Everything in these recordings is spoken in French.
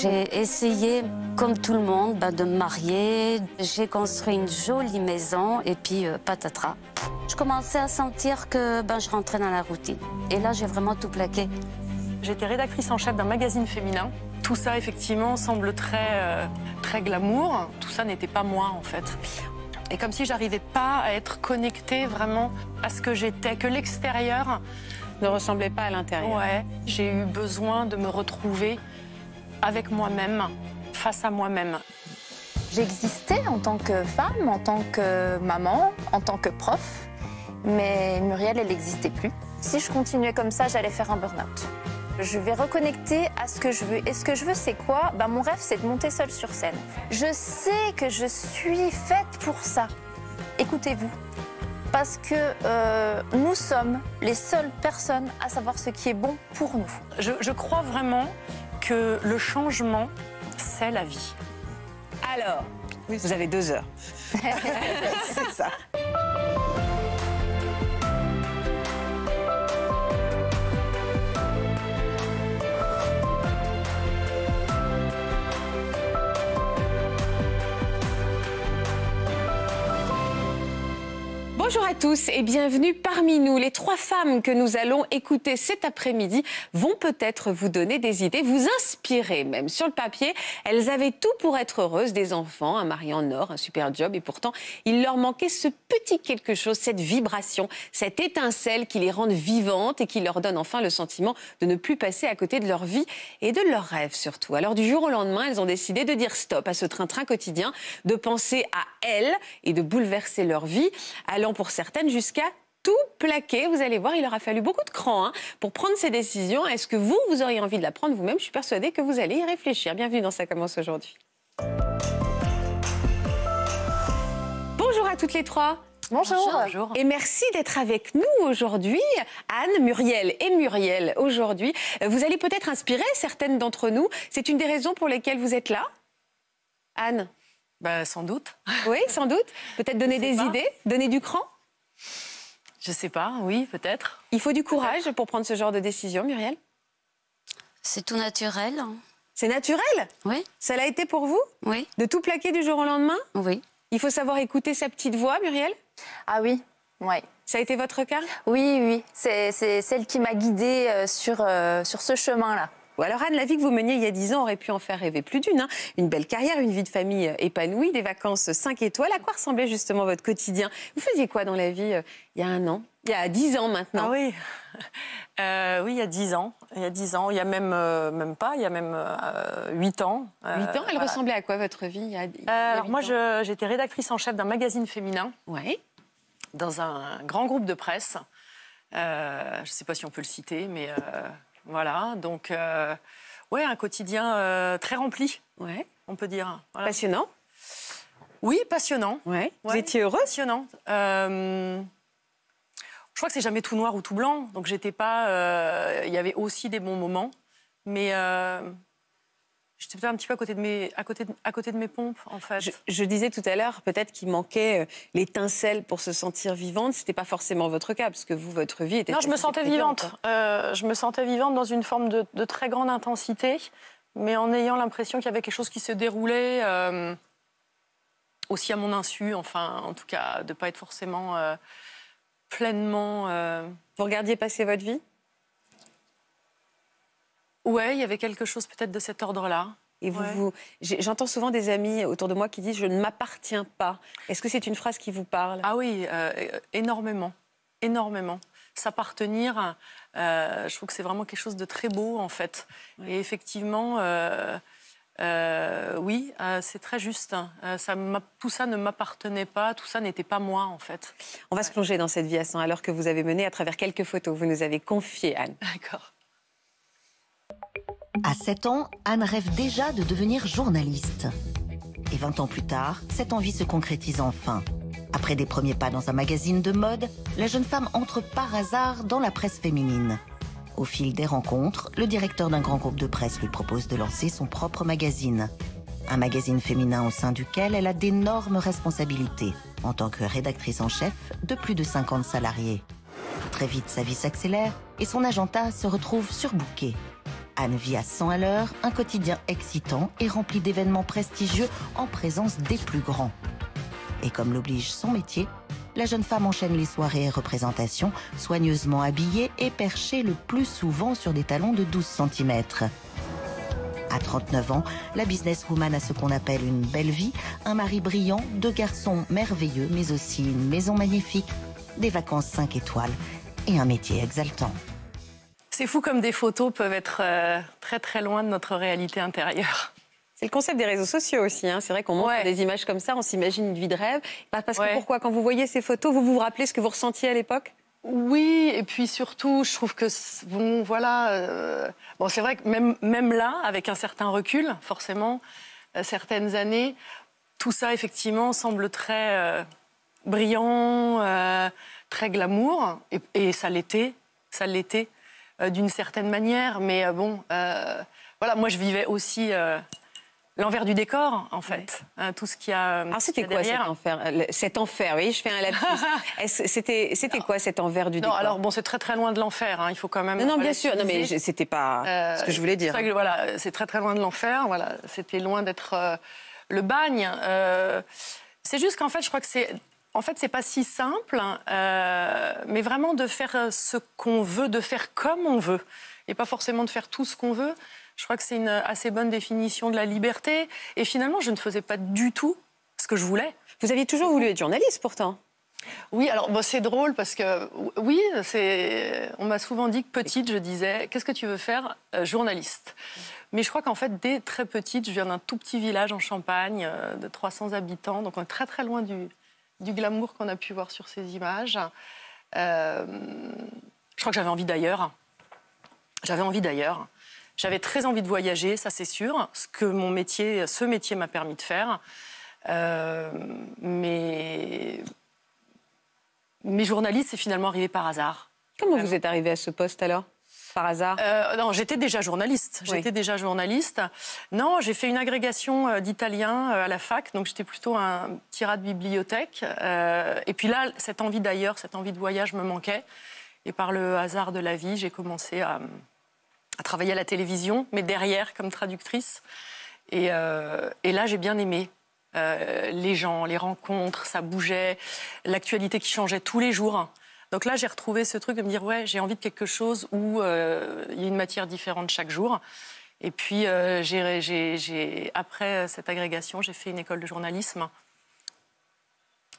J'ai essayé, comme tout le monde, bah, de me marier. J'ai construit une jolie maison et puis euh, patatras. Je commençais à sentir que ben, je rentrais dans la routine. Et là, j'ai vraiment tout plaqué. J'étais rédactrice en chef d'un magazine féminin. Tout ça, effectivement, semble très, euh, très glamour. Tout ça n'était pas moi, en fait. Et comme si j'arrivais pas à être connectée vraiment à ce que j'étais, que l'extérieur ne ressemblait pas à l'intérieur. Ouais, j'ai eu besoin de me retrouver avec moi-même, face à moi-même. J'existais en tant que femme, en tant que maman, en tant que prof, mais Muriel, elle n'existait plus. Si je continuais comme ça, j'allais faire un burn-out. Je vais reconnecter à ce que je veux. Et ce que je veux, c'est quoi ben, Mon rêve, c'est de monter seule sur scène. Je sais que je suis faite pour ça. Écoutez-vous. Parce que euh, nous sommes les seules personnes à savoir ce qui est bon pour nous. Je, je crois vraiment que le changement, c'est la vie. Alors, vous avez deux heures. c'est ça. Bonjour à tous et bienvenue parmi nous. Les trois femmes que nous allons écouter cet après-midi vont peut-être vous donner des idées, vous inspirer même. Sur le papier, elles avaient tout pour être heureuses, des enfants, un mari en or, un super job et pourtant il leur manquait ce petit quelque chose, cette vibration, cette étincelle qui les rende vivantes et qui leur donne enfin le sentiment de ne plus passer à côté de leur vie et de leurs rêves surtout. Alors du jour au lendemain, elles ont décidé de dire stop à ce train-train quotidien, de penser à elles et de bouleverser leur vie. Alors, pour certaines jusqu'à tout plaquer. Vous allez voir, il aura fallu beaucoup de cran hein, pour prendre ces décisions. Est-ce que vous, vous auriez envie de la prendre vous-même Je suis persuadée que vous allez y réfléchir. Bienvenue dans Ça commence aujourd'hui. Bonjour à toutes les trois. Bonjour. Bonjour. Et merci d'être avec nous aujourd'hui, Anne, Muriel et Muriel. Aujourd'hui, vous allez peut-être inspirer certaines d'entre nous. C'est une des raisons pour lesquelles vous êtes là, Anne. Ben, sans doute. Oui, sans doute. Peut-être donner des idées, donner du cran. Je sais pas, oui, peut-être. Il faut du courage pour prendre ce genre de décision, Muriel C'est tout naturel. Hein. C'est naturel Oui. Ça l'a été pour vous Oui. De tout plaquer du jour au lendemain Oui. Il faut savoir écouter sa petite voix, Muriel Ah oui, ouais. Ça a été votre cas Oui, oui. C'est celle qui m'a guidée euh, sur, euh, sur ce chemin-là. Alors Anne, la vie que vous meniez il y a 10 ans aurait pu en faire rêver plus d'une. Hein. Une belle carrière, une vie de famille euh, épanouie, des vacances 5 euh, étoiles. À quoi ressemblait justement votre quotidien Vous faisiez quoi dans la vie euh, il y a un an il y a 10 ans maintenant. Ah oui, oui, il y a 10 ans. Il y a 10 ans, il y a même, même pas, il y a même huit 8 ans. 8 ans, elle ressemblait à quoi votre vie Alors moi, j'étais rédactrice en chef d'un magazine féminin. Oui. Dans un grand groupe de presse. je ne sais pas si on peut le citer, mais voilà, donc, euh, ouais, un quotidien euh, très rempli, ouais. on peut dire. Passionnant Oui, passionnant. Ouais. Vous étiez heureuse Passionnant. Euh, je crois que c'est jamais tout noir ou tout blanc, donc j'étais pas. Il y avait aussi des bons moments, mais J'étais peut-être un petit peu à côté de mes, à côté à côté de mes pompes, en fait. Je, disais tout à l'heure, peut-être qu'il manquait euh, l'étincelle pour se sentir vivante. Ce n'était pas forcément votre cas, parce que vous, votre vie était... Non, je me sentais vivante. Euh, je me sentais vivante dans une forme de, très grande intensité, mais en ayant l'impression qu'il y avait quelque chose qui se déroulait, euh, aussi à mon insu, enfin, en tout cas, de ne pas être forcément pleinement... Vous regardiez passer votre vie oui, il y avait quelque chose peut-être de cet ordre-là. Et vous, j'entends souvent des amis autour de moi qui disent je ne m'appartiens pas. Est-ce que c'est une phrase qui vous parle Ah oui, euh, énormément, énormément. S'appartenir, euh, je trouve que c'est vraiment quelque chose de très beau en fait. Et effectivement, euh, oui, c'est très juste. Ça tout ça ne m'appartenait pas, tout ça n'était pas moi en fait. On va se plonger dans cette vie à 100 alors que vous avez mené à travers quelques photos. Vous nous avez confié Anne. D'accord. À 7 ans, Anne rêve déjà de devenir journaliste. Et 20 ans plus tard, cette envie se concrétise enfin. Après des premiers pas dans un magazine de mode, la jeune femme entre par hasard dans la presse féminine. Au fil des rencontres, le directeur d'un grand groupe de presse lui propose de lancer son propre magazine. Un magazine féminin au sein duquel elle a d'énormes responsabilités, en tant que rédactrice en chef de plus de 50 salariés. Très vite, sa vie s'accélère et son agenda se retrouve surbooké. Anne vit à 100 à l'heure, un quotidien excitant et rempli d'événements prestigieux en présence des plus grands. Et comme l'oblige son métier, la jeune femme enchaîne les soirées et représentations, soigneusement habillée et perchée le plus souvent sur des talons de 12 cm. À 39 ans, la woman a ce qu'on appelle une belle vie, un mari brillant, deux garçons merveilleux, mais aussi une maison magnifique, des vacances 5 étoiles et un métier exaltant. C'est fou comme des photos peuvent être euh, très très loin de notre réalité intérieure. C'est le concept des réseaux sociaux aussi. Hein. C'est vrai qu'on montre des images comme ça, on s'imagine une vie de rêve. Parce que pourquoi Quand vous voyez ces photos, vous vous rappelez ce que vous ressentiez à l'époque oui, et puis surtout, je trouve que voilà, euh, bon, c'est vrai que même même là, avec un certain recul, forcément, euh, certaines années, tout ça effectivement semble très brillant, très glamour, et, et ça l'était, ça l'était. Euh, d'une certaine manière. Mais euh, bon, euh, voilà, moi je vivais aussi l'envers du décor, en fait. Hein, tout ce qu'il a. Alors, c'était quoi cet enfer Cet enfer, oui, je fais un lapsus. c'était, c'était quoi cet envers du décor Non, alors bon, c'est très très loin de l'enfer, hein, il faut quand même. Non, bien sûr, non, mais c'était pas ce que je voulais dire. C'est voilà, c'est très très loin de l'enfer, voilà, c'était loin d'être le bagne. c'est juste qu'en fait, je crois que c'est en fait, ce n'est pas si simple, euh, mais vraiment de faire euh, ce qu'on veut, de faire comme on veut, et pas forcément de faire tout ce qu'on veut. Je crois que c'est une euh, assez bonne définition de la liberté. Et finalement, je ne faisais pas du tout ce que je voulais. Vous aviez toujours voulu être journaliste, pourtant. Oui, alors c'est drôle parce que oui, On m'a souvent dit que petite, je disais, qu'est-ce que tu veux faire, journaliste Mais je crois qu'en fait, dès très petite, je viens d'un tout petit village en Champagne de 300 habitants, donc on est très très loin du, du glamour qu'on a pu voir sur ces images. Euh, je crois que j'avais envie d'ailleurs. J'avais envie d'ailleurs. J'avais très envie de voyager, ça c'est sûr, ce que mon métier, ce métier m'a permis de faire. Euh, mais mes journalistes, c'est finalement arrivé par hasard. Comment vous êtes arrivé à ce poste alors par hasard euh, Non, j'étais déjà journaliste. J'étais déjà journaliste. Non, j'ai fait une agrégation euh, d'italien euh, à la fac, donc j'étais plutôt un tirat de bibliothèque. et puis là, cette envie d'ailleurs, cette envie de voyage me manquait. Et par le hasard de la vie, j'ai commencé à, travailler à la télévision, mais derrière comme traductrice. Et, et là, j'ai bien aimé. les gens, les rencontres, ça bougeait, l'actualité qui changeait tous les jours. Donc là, j'ai retrouvé ce truc de me dire, ouais, j'ai envie de quelque chose où euh, il y a une matière différente chaque jour. Et puis, euh, après cette agrégation, j'ai fait une école de journalisme.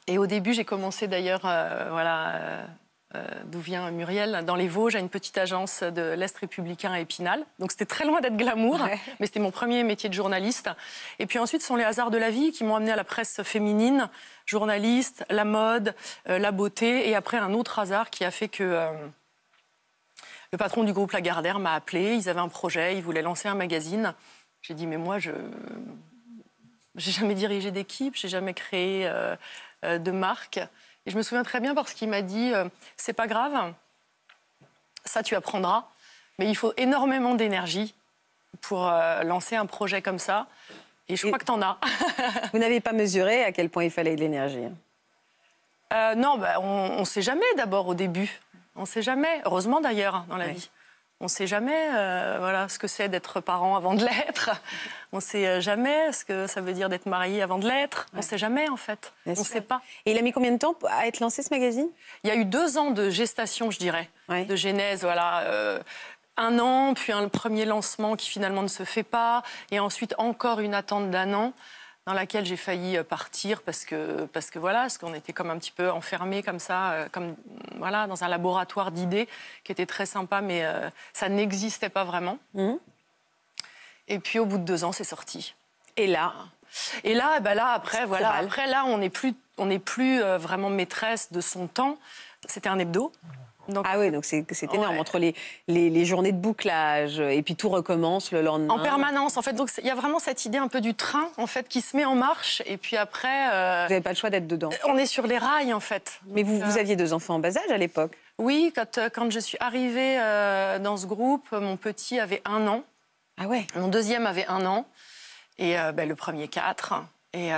Et au début, j'ai commencé d'ailleurs, euh, voilà, euh, d'où vient Muriel, dans les Vosges, à une petite agence de l'Est républicain à Épinal. Donc c'était très loin d'être glamour, mais c'était mon premier métier de journaliste. Et puis ensuite, ce sont les hasards de la vie qui m'ont amené à la presse féminine, journaliste, la mode, euh, la beauté, et après un autre hasard qui a fait que... Euh, le patron du groupe Lagardère m'a appelé, ils avaient un projet, ils voulaient lancer un magazine. J'ai dit, mais moi, je j'ai jamais dirigé d'équipe, j'ai jamais créé de marque. Et je me souviens très bien parce qu'il m'a dit euh, c'est pas grave, ça tu apprendras, mais il faut énormément d'énergie pour euh, lancer un projet comme ça. Et je crois que t'en as. vous n'avez pas mesuré à quel point il fallait de l'énergie. Hein euh, non, bah, on ne sait jamais d'abord au début. On ne sait jamais. Heureusement d'ailleurs dans la vie. On ne sait jamais euh, voilà, ce que c'est d'être parent avant de l'être. On ne sait jamais ce que ça veut dire d'être marié avant de l'être. On ne sait jamais, en fait. on ne sait pas. Et il a mis combien de temps à être lancé, ce magazine Il y a eu deux ans de gestation, je dirais, de genèse. Voilà. Euh, un an, puis un premier lancement qui finalement ne se fait pas, et ensuite encore une attente d'un an dans laquelle j'ai failli euh, partir parce que, parce que voilà, parce qu'on était comme un petit peu enfermés comme ça, euh, comme voilà, dans un laboratoire d'idées qui était très sympa, mais euh, ça n'existait pas vraiment. Mhm. Et puis au bout de deux ans, c'est sorti. Et là Et là, eh ben là après, voilà, après là, on n'est plus, on n'est plus vraiment maîtresse de son temps. C'était un hebdo. Donc, ah oui, donc c'est énorme. Entre les, les, journées de bouclage euh, et puis tout recommence le lendemain. En permanence, en fait. Donc il y a vraiment cette idée un peu du train, en fait, qui se met en marche. Et puis après. Euh, vous n'avez pas le choix d'être dedans. Euh, on est sur les rails, en fait. Mais vous, aviez deux enfants en bas âge à l'époque Oui, quand, je suis arrivée dans ce groupe, mon petit avait un an. Ah ouais Mon deuxième avait un an. Et ben, le premier, quatre. Et,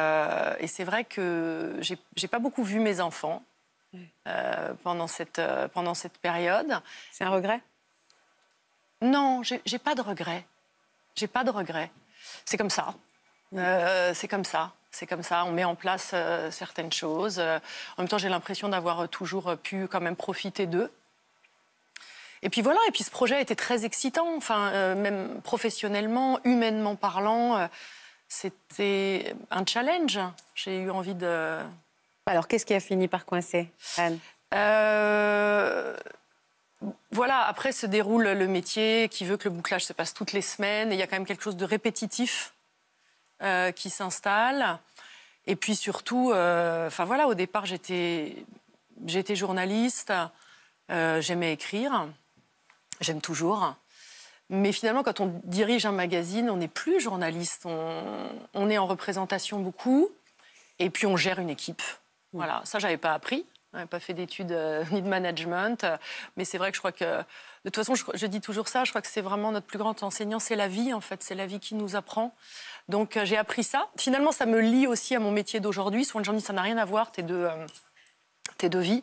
et c'est vrai que j'ai pas beaucoup vu mes enfants. Euh, pendant, cette, euh, pendant cette période. C'est un regret Non, j'ai pas de regret. J'ai pas de regret. C'est comme ça. Euh, c'est comme ça. C'est comme ça, on met en place certaines choses. en même temps, j'ai l'impression d'avoir toujours pu quand même profiter d'eux. Et puis voilà, et puis ce projet a été très excitant, enfin, même professionnellement, humainement parlant, c'était un challenge. J'ai eu envie de, alors, qu'est-ce qui a fini par coincer, Anne euh, Voilà, après se déroule le métier qui veut que le bouclage se passe toutes les semaines. il y a quand même quelque chose de répétitif euh, qui s'installe. Et puis surtout, euh, enfin voilà, au départ, j'étais, journaliste, j'aimais écrire, j'aime toujours. Mais finalement, quand on dirige un magazine, on n'est plus journaliste, on est en représentation beaucoup, et puis on gère une équipe. Voilà, ça, j'avais pas appris. J'avais pas fait d'études euh, ni de management. mais c'est vrai que je crois que. De toute façon, je, dis toujours ça. Je crois que c'est vraiment notre plus grand enseignant. C'est la vie, en fait. C'est la vie qui nous apprend. Donc, euh, j'ai appris ça. Finalement, ça me lie aussi à mon métier d'aujourd'hui. Souvent, les gens disent ça n'a rien à voir, tes de euh, tes deux vies.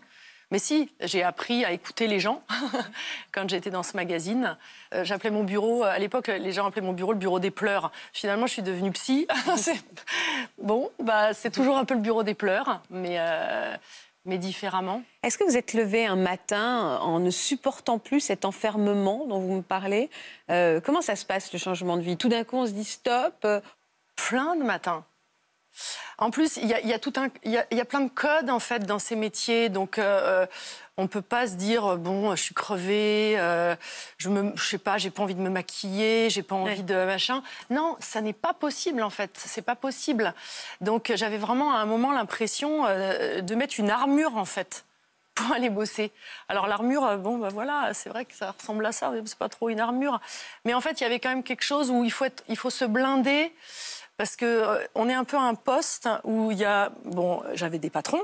Mais si, j'ai appris à écouter les gens quand j'étais dans ce magazine. Euh, j'appelais mon bureau, euh, à l'époque, les gens appelaient mon bureau le bureau des pleurs. Finalement, je suis devenue psy. bon, bah, c'est toujours un peu le bureau des pleurs, euh, mais, différemment. Est-ce que vous êtes levé un matin en ne supportant plus cet enfermement dont vous me parlez Comment ça se passe, le changement de vie Tout d'un coup, on se dit stop Plein de matins. En plus, il y a, tout un, y y a plein de codes en fait dans ces métiers, donc. ne euh, euh, on peut pas se dire euh, bon, je suis crevée, je me, je sais pas, j'ai pas envie de me maquiller, j'ai pas envie de machin. Non, ça n'est pas possible en fait, c'est pas possible. Donc j'avais vraiment à un moment l'impression de mettre une armure en fait pour aller bosser. Alors l'armure, bon bah, voilà, c'est vrai que ça ressemble à ça, c'est pas trop une armure, mais en fait il y avait quand même quelque chose où il faut il faut se blinder parce que euh, on est un peu à un poste où il y a, bon, j'avais des patrons,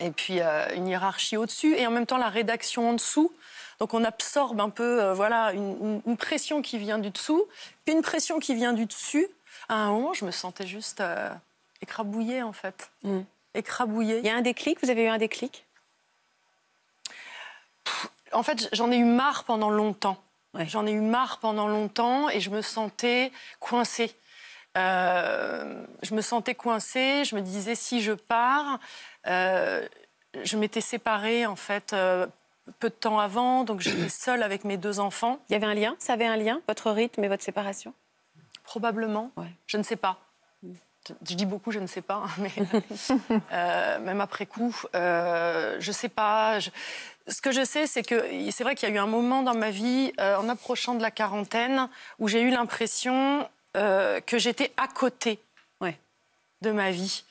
et puis euh, une hiérarchie au-dessus, et en même temps la rédaction en dessous. Donc on absorbe un peu, euh, voilà, une, pression qui vient du dessous, puis une pression qui vient du dessus. À un moment, je me sentais juste écrabouillée en fait, mm. écrabouillée. Il y a un déclic. Vous avez eu un déclic En fait, j'en ai eu marre pendant longtemps. J'en ai eu marre pendant longtemps et je me sentais coincée. Euh, je me sentais coincée, je me disais si je pars, euh, je m'étais séparée en fait euh, peu de temps avant, donc j'étais seule avec mes deux enfants. Il y avait un lien Ça avait un lien, votre rythme et votre séparation Probablement, je ne sais pas. Mm. Je, dis beaucoup, je ne sais pas, hein, mais même après coup, je ne sais pas. Ce que je sais, c'est que c'est vrai qu'il y a eu un moment dans ma vie, en approchant de la quarantaine, où j'ai eu l'impression euh, que j'étais à côté de ma vie.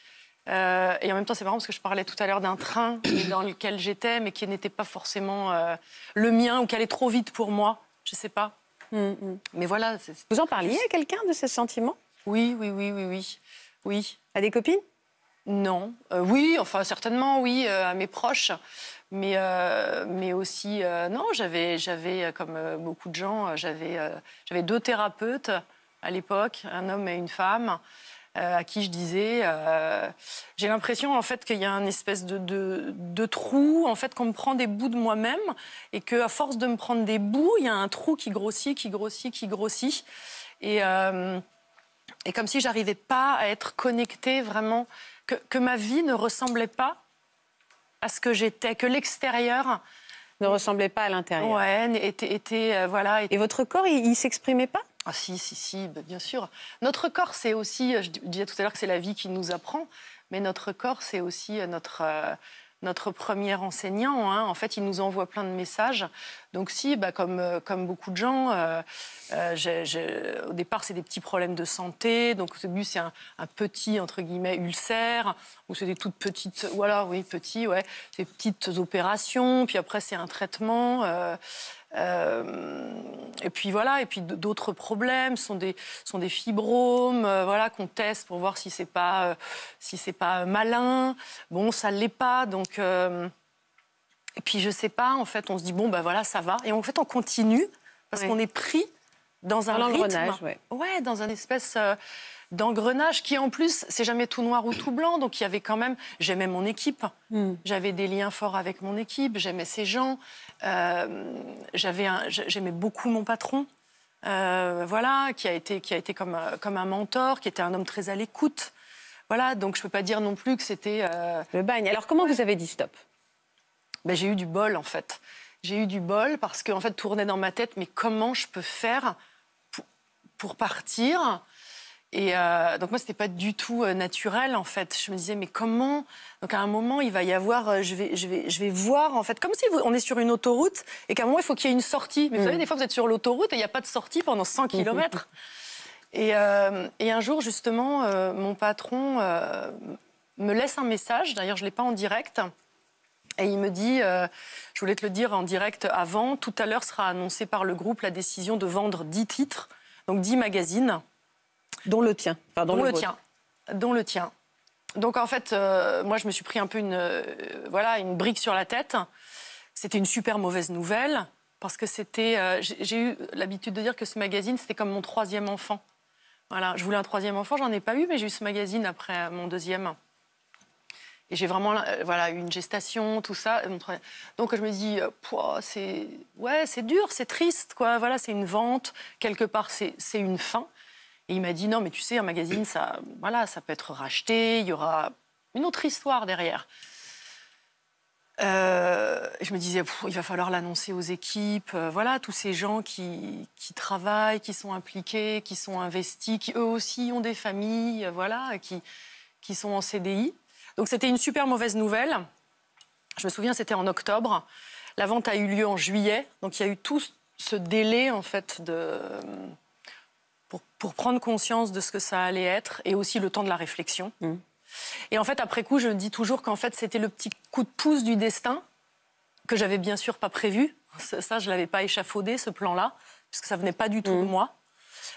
Euh, et en même temps, c'est marrant parce que je parlais tout à l'heure d'un train dans lequel j'étais, mais qui n'était pas forcément euh, le mien ou qui allait trop vite pour moi. Je ne sais pas. Mm, mm. Mais voilà. Vous en parliez à quelqu'un de ces sentiments Oui, oui, oui, oui, oui. Oui. À des copines Non. oui, enfin certainement, oui, à mes proches. Mais, mais aussi, non, j'avais, comme beaucoup de gens, j'avais, j'avais deux thérapeutes à l'époque, un homme et une femme, euh, à qui je disais, euh, j'ai l'impression en fait qu'il y a un espèce de, de, trou, en fait qu'on me prend des bouts de moi-même et que à force de me prendre des bouts, il y a un trou qui grossit, qui grossit, qui grossit, et, euh, et comme si j'arrivais pas à être connectée vraiment, que, ma vie ne ressemblait pas à ce que j'étais, que l'extérieur ne ressemblait pas à l'intérieur. Ouais, était, voilà. Et votre corps, il, il s'exprimait pas ah si, si, si, bah, bien sûr. Notre corps, c'est aussi, euh, je disais tout à l'heure que c'est la vie qui nous apprend, mais notre corps, c'est aussi euh, notre... Euh, notre premier enseignant. Hein. En fait, il nous envoie plein de messages. Donc si, bah, comme, comme beaucoup de gens, au départ, c'est des petits problèmes de santé. Donc au début, c'est un, petit, entre guillemets, ulcère, ou c'est des toutes petites, voilà, oui, petits, ouais, des petites opérations. Puis après, c'est un traitement. Euh, et puis voilà, et puis d'autres problèmes sont des, sont des fibromes, euh, voilà, qu'on teste pour voir si c'est pas, euh, si c'est pas malin. Bon, ça l'est pas, donc. et puis je sais pas, en fait, on se dit bon, ben voilà, ça va. Et en fait, on continue parce qu'on est pris dans un, dans rythme. Ouais. dans un espèce d'engrenage qui en plus, c'est jamais tout noir ou tout blanc. Donc il y avait quand même, j'aimais mon équipe, hmm. j'avais des liens forts avec mon équipe, j'aimais ces gens, euh, j'aimais beaucoup mon patron. Euh, voilà, qui a été, qui a été euh, comme, un mentor, qui était un homme très à l'écoute. Voilà, donc je ne peux pas dire non plus que c'était... Le bagne. Alors comment vous avez dit stop ben, J'ai eu du bol, en fait. J'ai eu du bol parce que, en fait, tournait dans ma tête, mais comment je peux faire pour partir et euh, donc moi, n'était pas du tout euh, naturel en fait. Je me disais mais comment Donc à un moment, il va y avoir, euh, je vais, je vais, voir en fait, comme si on est sur une autoroute et qu'à un moment il faut qu'il y ait une sortie. Mais vous mm. savez, des fois vous êtes sur l'autoroute et il n'y a pas de sortie pendant 100 mm, mm, km. Et, un jour justement, mon patron me laisse un message. D'ailleurs, je l'ai pas en direct. Et il me dit, je voulais te le dire en direct avant, tout à l'heure sera annoncée par le groupe la décision de vendre 10 titres, donc 10 magazines dont le tien. le, tien. Dont le tien. Donc en fait, euh, moi je me suis pris un peu une, euh, voilà, une brique sur la tête. C'était une super mauvaise nouvelle parce que c'était, euh, j'ai eu l'habitude de dire que ce magazine c'était comme mon troisième enfant. Voilà, je voulais un troisième enfant, j'en ai pas eu, mais j'ai eu ce magazine après mon deuxième. Et j'ai vraiment, voilà, une gestation, tout ça. Donc je me dis, c'est, ouais, c'est dur, c'est triste, quoi. Voilà, c'est une vente quelque part, c'est une fin. Et il m'a dit non, mais tu sais, un magazine, ça, voilà, ça peut être racheté, il y aura une autre histoire derrière. Euh, je me disais, il va falloir l'annoncer aux équipes, euh, voilà, tous ces gens qui, travaillent, qui sont impliqués, qui sont investis, qui eux aussi ont des familles, euh, voilà, qui, qui sont en CDI. Donc c'était une super mauvaise nouvelle. Je me souviens, c'était en octobre. La vente a eu lieu en juillet, donc il y a eu tout ce délai en fait de pour, prendre conscience de ce que ça allait être et aussi le temps de la réflexion. Mm. Et en fait, après coup, je dis toujours qu'en fait, c'était le petit coup de pouce du destin que j'avais bien sûr pas prévu. Ça, je l'avais pas échafaudé, ce plan-là, puisque ça venait pas du tout de mm. moi.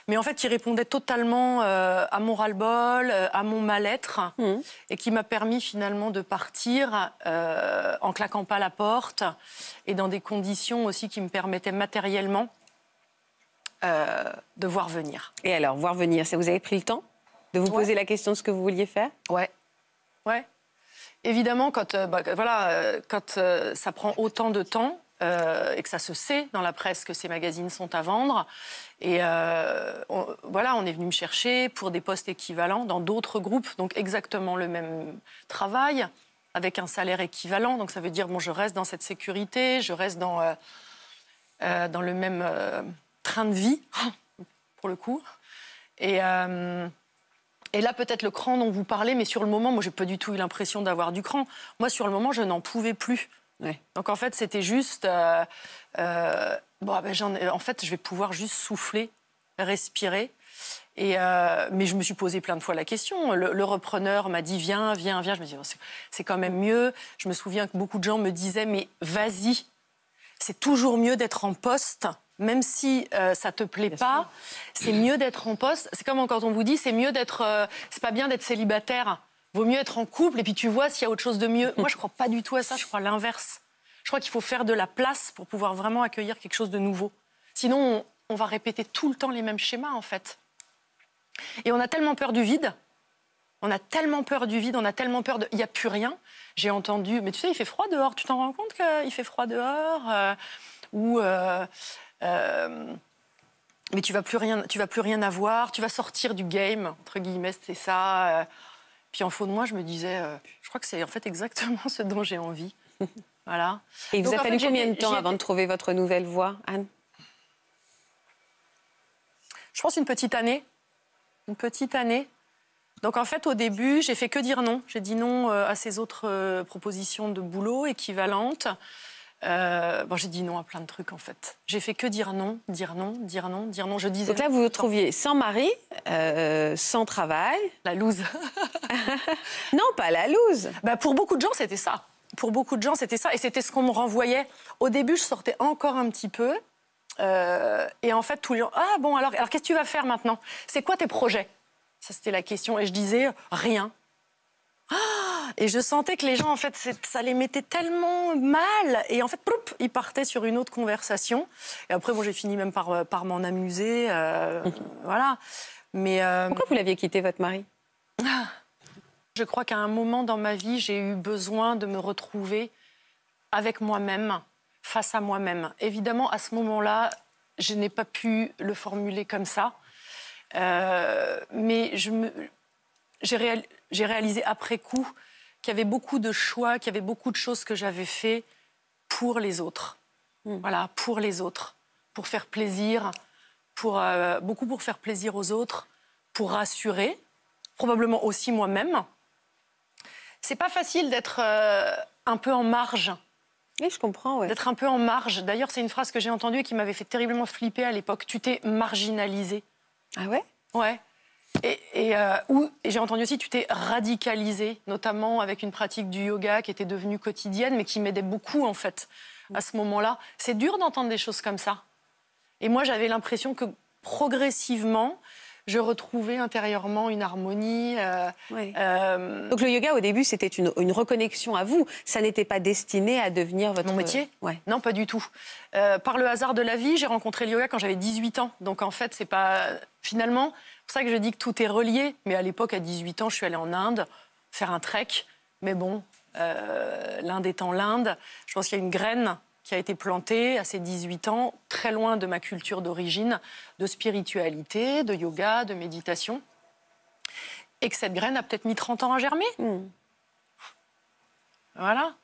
Mais en fait, qui répondait totalement euh, à mon ras-le-bol, euh, à mon mal-être, mm. et qui m'a permis finalement de partir euh, en claquant pas la porte et dans des conditions aussi qui me permettaient matériellement euh, de voir venir. Et alors, voir venir, ça vous avez pris le temps de vous poser la question de ce que vous vouliez faire Ouais. Ouais. Évidemment, quand, euh, bah, voilà, euh, quand ça prend autant de temps et que ça se sait dans la presse que ces magazines sont à vendre, et on, voilà, on est venu me chercher pour des postes équivalents dans d'autres groupes, donc exactement le même travail, avec un salaire équivalent. Donc ça veut dire, bon, je reste dans cette sécurité, je reste dans, dans le même train de vie, pour le coup. Et, euh, et là, peut-être le cran dont vous parlez, mais sur le moment, moi, j'ai pas du tout eu l'impression d'avoir du cran. Moi, sur le moment, je n'en pouvais plus. Donc, en fait, c'était juste. Euh, euh, bon, ah ben, j'en, en fait, je vais pouvoir juste souffler, respirer. Et mais je me suis posé plein de fois la question. Le, repreneur m'a dit viens, viens, viens. Je me dis c'est quand même mieux. Je me souviens que beaucoup de gens me disaient mais vas-y, c'est toujours mieux d'être en poste même si ça euh, ça te plaît pas, c'est mieux d'être en poste. C'est comme quand on vous dit, c'est mieux d'être, euh, c'est pas bien d'être célibataire. Vaut mieux être en couple et puis tu vois s'il y a autre chose de mieux. Moi, je crois pas du tout à ça. Je crois l'inverse. Je crois qu'il faut faire de la place pour pouvoir vraiment accueillir quelque chose de nouveau. Sinon, on, va répéter tout le temps les mêmes schémas en fait. Et on a tellement peur du vide. On a tellement peur du vide, on a tellement peur de... Il n'y a plus rien. J'ai entendu, mais tu sais, il fait froid dehors, tu t'en rends compte qu'il fait froid dehors euh, Ou euh, mais tu vas plus rien, tu vas plus rien avoir, tu vas sortir du game entre guillemets, c'est ça. Euh, puis en fond de moi, je me disais, euh, je crois que c'est en fait exactement ce dont j'ai envie. voilà. Et il vous avez a fallu combien de temps avant de trouver votre nouvelle voie, Anne Je pense une petite année, une petite année. Donc en fait, au début, j'ai fait que dire non. J'ai dit non à ces autres propositions de boulot équivalentes. Euh, bon, j'ai dit non à plein de trucs en fait. J'ai fait que dire non, dire non, dire non, dire non. Je disais. Donc là, vous vous trouviez sans mari, euh, sans travail. La loose. non, pas la loose. Bah, pour beaucoup de gens, c'était ça. Pour beaucoup de gens, c'était ça. Et c'était ce qu'on me renvoyait. Au début, je sortais encore un petit peu. Euh, et en fait, tout le monde. Ah bon, alors, alors qu'est-ce que tu vas faire maintenant C'est quoi tes projets Ça, c'était la question. Et je disais rien. Et je sentais que les gens, en fait, ça les mettait tellement mal. Et en fait, ploup, ils partaient sur une autre conversation. Et après, bon, j'ai fini même par, euh, m'en amuser. Euh, voilà. Mais, euh, Pourquoi vous l'aviez quitté, votre mari Je crois qu'à un moment dans ma vie, j'ai eu besoin de me retrouver avec moi-même, face à moi-même. Évidemment, à ce moment-là, je n'ai pas pu le formuler comme ça. mais je me, j'ai réalisé après coup qu'il y avait beaucoup de choix, qu'il y avait beaucoup de choses que j'avais fait pour les autres. Hmm. Voilà, pour les autres, pour faire plaisir, euh, beaucoup pour faire plaisir aux autres, pour rassurer, probablement aussi moi-même. C'est pas facile d'être euh, un peu en marge. Oui, je comprends. Ouais. D'être un peu en marge. D'ailleurs, c'est une phrase que j'ai entendue et qui m'avait fait terriblement flipper à l'époque. Tu t'es marginalisé. Ah ouais Ouais. Euh, et, j'ai entendu aussi, tu t'es radicalisée, notamment avec une pratique du yoga qui était devenue quotidienne, mais qui m'aidait beaucoup en fait à ce moment-là. C'est dur d'entendre des choses comme ça. Et moi, j'avais l'impression que progressivement, je retrouvais intérieurement une harmonie. Euh, euh, donc le yoga au début c'était une, reconnexion à vous, ça n'était pas destiné à devenir votre métier. Non, pas du tout. par le hasard de la vie, j'ai rencontré le yoga quand j'avais 18 ans, donc en fait c'est pas finalement pour ça que je dis que tout est relié. Mais à l'époque, à 18 ans, je suis allée en Inde faire un trek. Mais bon, euh, l'Inde étant l'Inde, je pense qu'il y a une graine qui a été plantée à ces 18 ans, très loin de ma culture d'origine, de spiritualité, de yoga, de méditation. Et que cette graine a peut-être mis 30 ans à germer. Hmm. Voilà.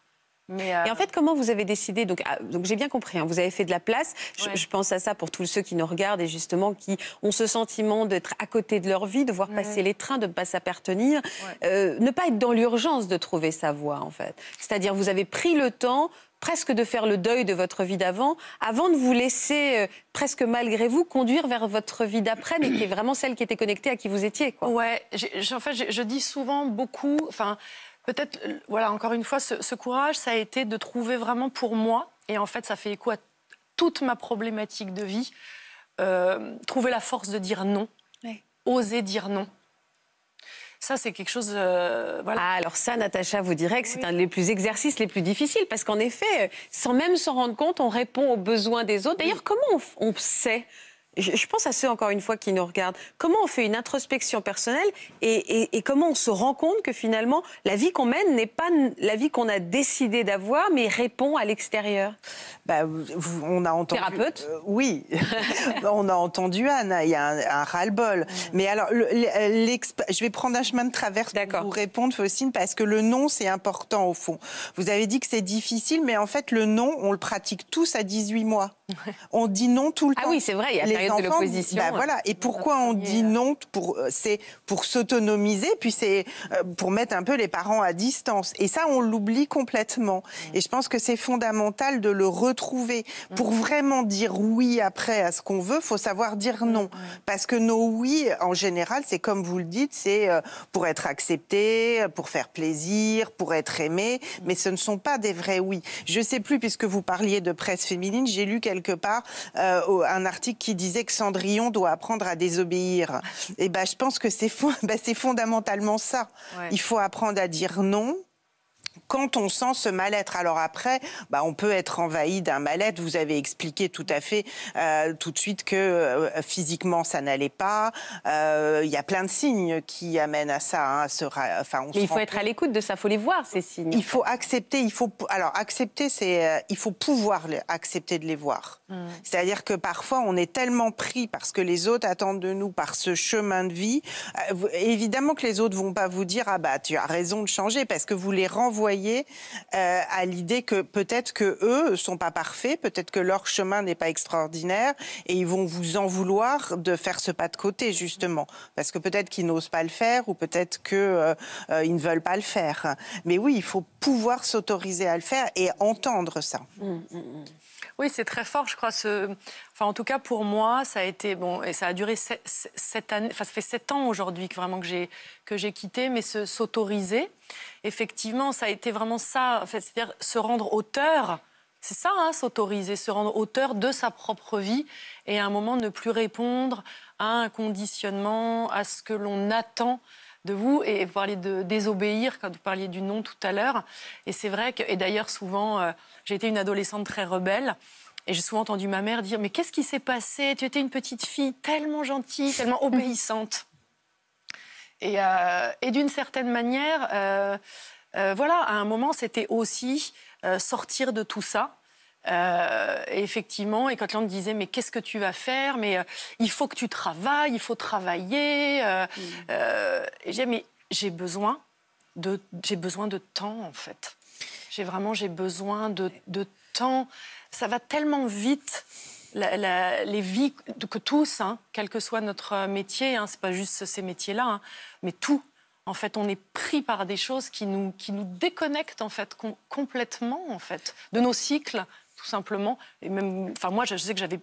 Et en euh, fait, comment vous avez décidé Donc, ah, donc j'ai bien compris, hein, vous avez fait de la place. Je, pense à ça pour tous ceux qui nous regardent et justement qui ont ce sentiment d'être à côté de leur vie, de voir passer les trains, de ne pas s'appartenir. Euh, ne pas être dans l'urgence de trouver sa voie, en fait. C'est-à-dire, vous avez pris le temps presque de faire le deuil de votre vie d'avant, avant de vous laisser euh, presque malgré vous conduire vers votre vie d'après, mais qui est vraiment celle qui était connectée à qui vous étiez. Quoi. Ouais, en fait, je dis souvent beaucoup, enfin, Peut-être, euh, voilà, encore une fois, ce, courage, ça a été de trouver vraiment pour moi, et en fait, ça fait écho à toute ma problématique de vie, euh, trouver la force de dire non, oser dire non. Ça, c'est quelque chose. Euh, voilà. Ah, alors, ça, Natacha vous dirait que c'est un des plus exercices les plus difficiles, parce qu'en effet, sans même s'en rendre compte, on répond aux besoins des autres. D'ailleurs, comment on sait je pense à ceux, encore une fois, qui nous regardent. Comment on fait une introspection personnelle et, comment on se rend compte que finalement, la vie qu'on mène n'est pas la vie qu'on a décidé d'avoir, mais répond à l'extérieur bah, on a entendu, Thérapeute euh, Oui, on a entendu Anne, hein, il y a un, ras-le-bol. Mm. Mais alors, je vais prendre un chemin de traverse pour vous répondre, Faustine, parce que le non, c'est important au fond. Vous avez dit que c'est difficile, mais en fait, le non, on le pratique tous à 18 mois. On dit non tout le ah temps. Ah oui, c'est vrai, il y a l'opposition. Bah, voilà. Et euh, pourquoi on dit euh, non pour, euh, C'est pour s'autonomiser, puis c'est pour mettre un peu les parents à distance. Et ça, on l'oublie complètement. Et je pense que c'est fondamental de le retrouver. Pour vraiment dire oui après à ce qu'on veut, faut savoir dire non. Parce que nos oui, en général, c'est comme vous le dites, c'est pour être accepté, pour faire plaisir, pour être aimé. Mais ce ne sont pas des vrais oui. Je sais plus, puisque vous parliez de presse féminine, j'ai lu quelque part un article qui disait que Cendrillon doit apprendre à désobéir. Et eh ben, je pense que c'est ben, fondamentalement ça. Il faut apprendre à dire non quand on sent ce mal-être. Alors après, ben, on peut être envahi d'un mal-être. Vous avez expliqué tout à fait euh, tout de suite que euh, physiquement ça n'allait pas. Euh, il y a plein de signes qui amènent à ça. Hein, enfin, il faut être à l'écoute de ça. Il faut les voir ces signes. Il faut accepter. Il faut alors accepter. C'est il faut pouvoir accepter de les voir. C'est-à-dire que parfois, on est tellement pris parce que les autres attendent de nous, par ce chemin de vie. Euh, évidemment que les autres vont pas vous dire ah bah tu as raison de changer parce que vous les renvoyez euh, à l'idée que peut-être que eux sont pas parfaits, peut-être que leur chemin n'est pas extraordinaire et ils vont vous en vouloir de faire ce pas de côté justement parce que peut-être qu'ils n'osent pas le faire ou peut-être qu'ils euh, ils ne veulent pas le faire. Mais oui, il faut pouvoir s'autoriser à le faire et entendre ça. Mmh, mmh, mmh. Oui, c'est très fort, je crois. en tout cas, pour moi, ça a été bon et ça a duré sept, ça fait sept ans aujourd'hui que vraiment que j'ai quitté, mais s'autoriser, effectivement, ça a été vraiment ça. c'est-à-dire se rendre auteur. C'est ça, hein, s'autoriser, se rendre auteur de sa propre vie et à un moment ne plus répondre à un conditionnement, à ce que l'on attend de vous et vous parliez de désobéir quand vous parliez du non tout à l'heure. Et c'est vrai que, et d'ailleurs souvent, euh, j'ai été une adolescente très rebelle. Et j'ai souvent entendu ma mère dire Mais qu'est-ce qui s'est passé Tu étais une petite fille tellement gentille, tellement obéissante. Euh, et, d'une certaine manière, euh, voilà, à un moment, c'était aussi sortir de tout ça et euh, effectivement, et me disait mais qu'est-ce que tu vas faire Mais euh, il faut que tu travailles, il faut travailler. Euh, mm. j'ai mais j'ai besoin de j'ai besoin de temps en fait. J'ai vraiment j'ai besoin de, de, temps. Ça va tellement vite. les vies que tous, hein, quel que soit notre métier, hein, c'est pas juste ces métiers-là, hein, mais tout. En fait, on est pris par des choses qui nous, qui nous déconnectent en fait complètement en fait de nos cycles, tout simplement. Et même, enfin moi, je sais que j'avais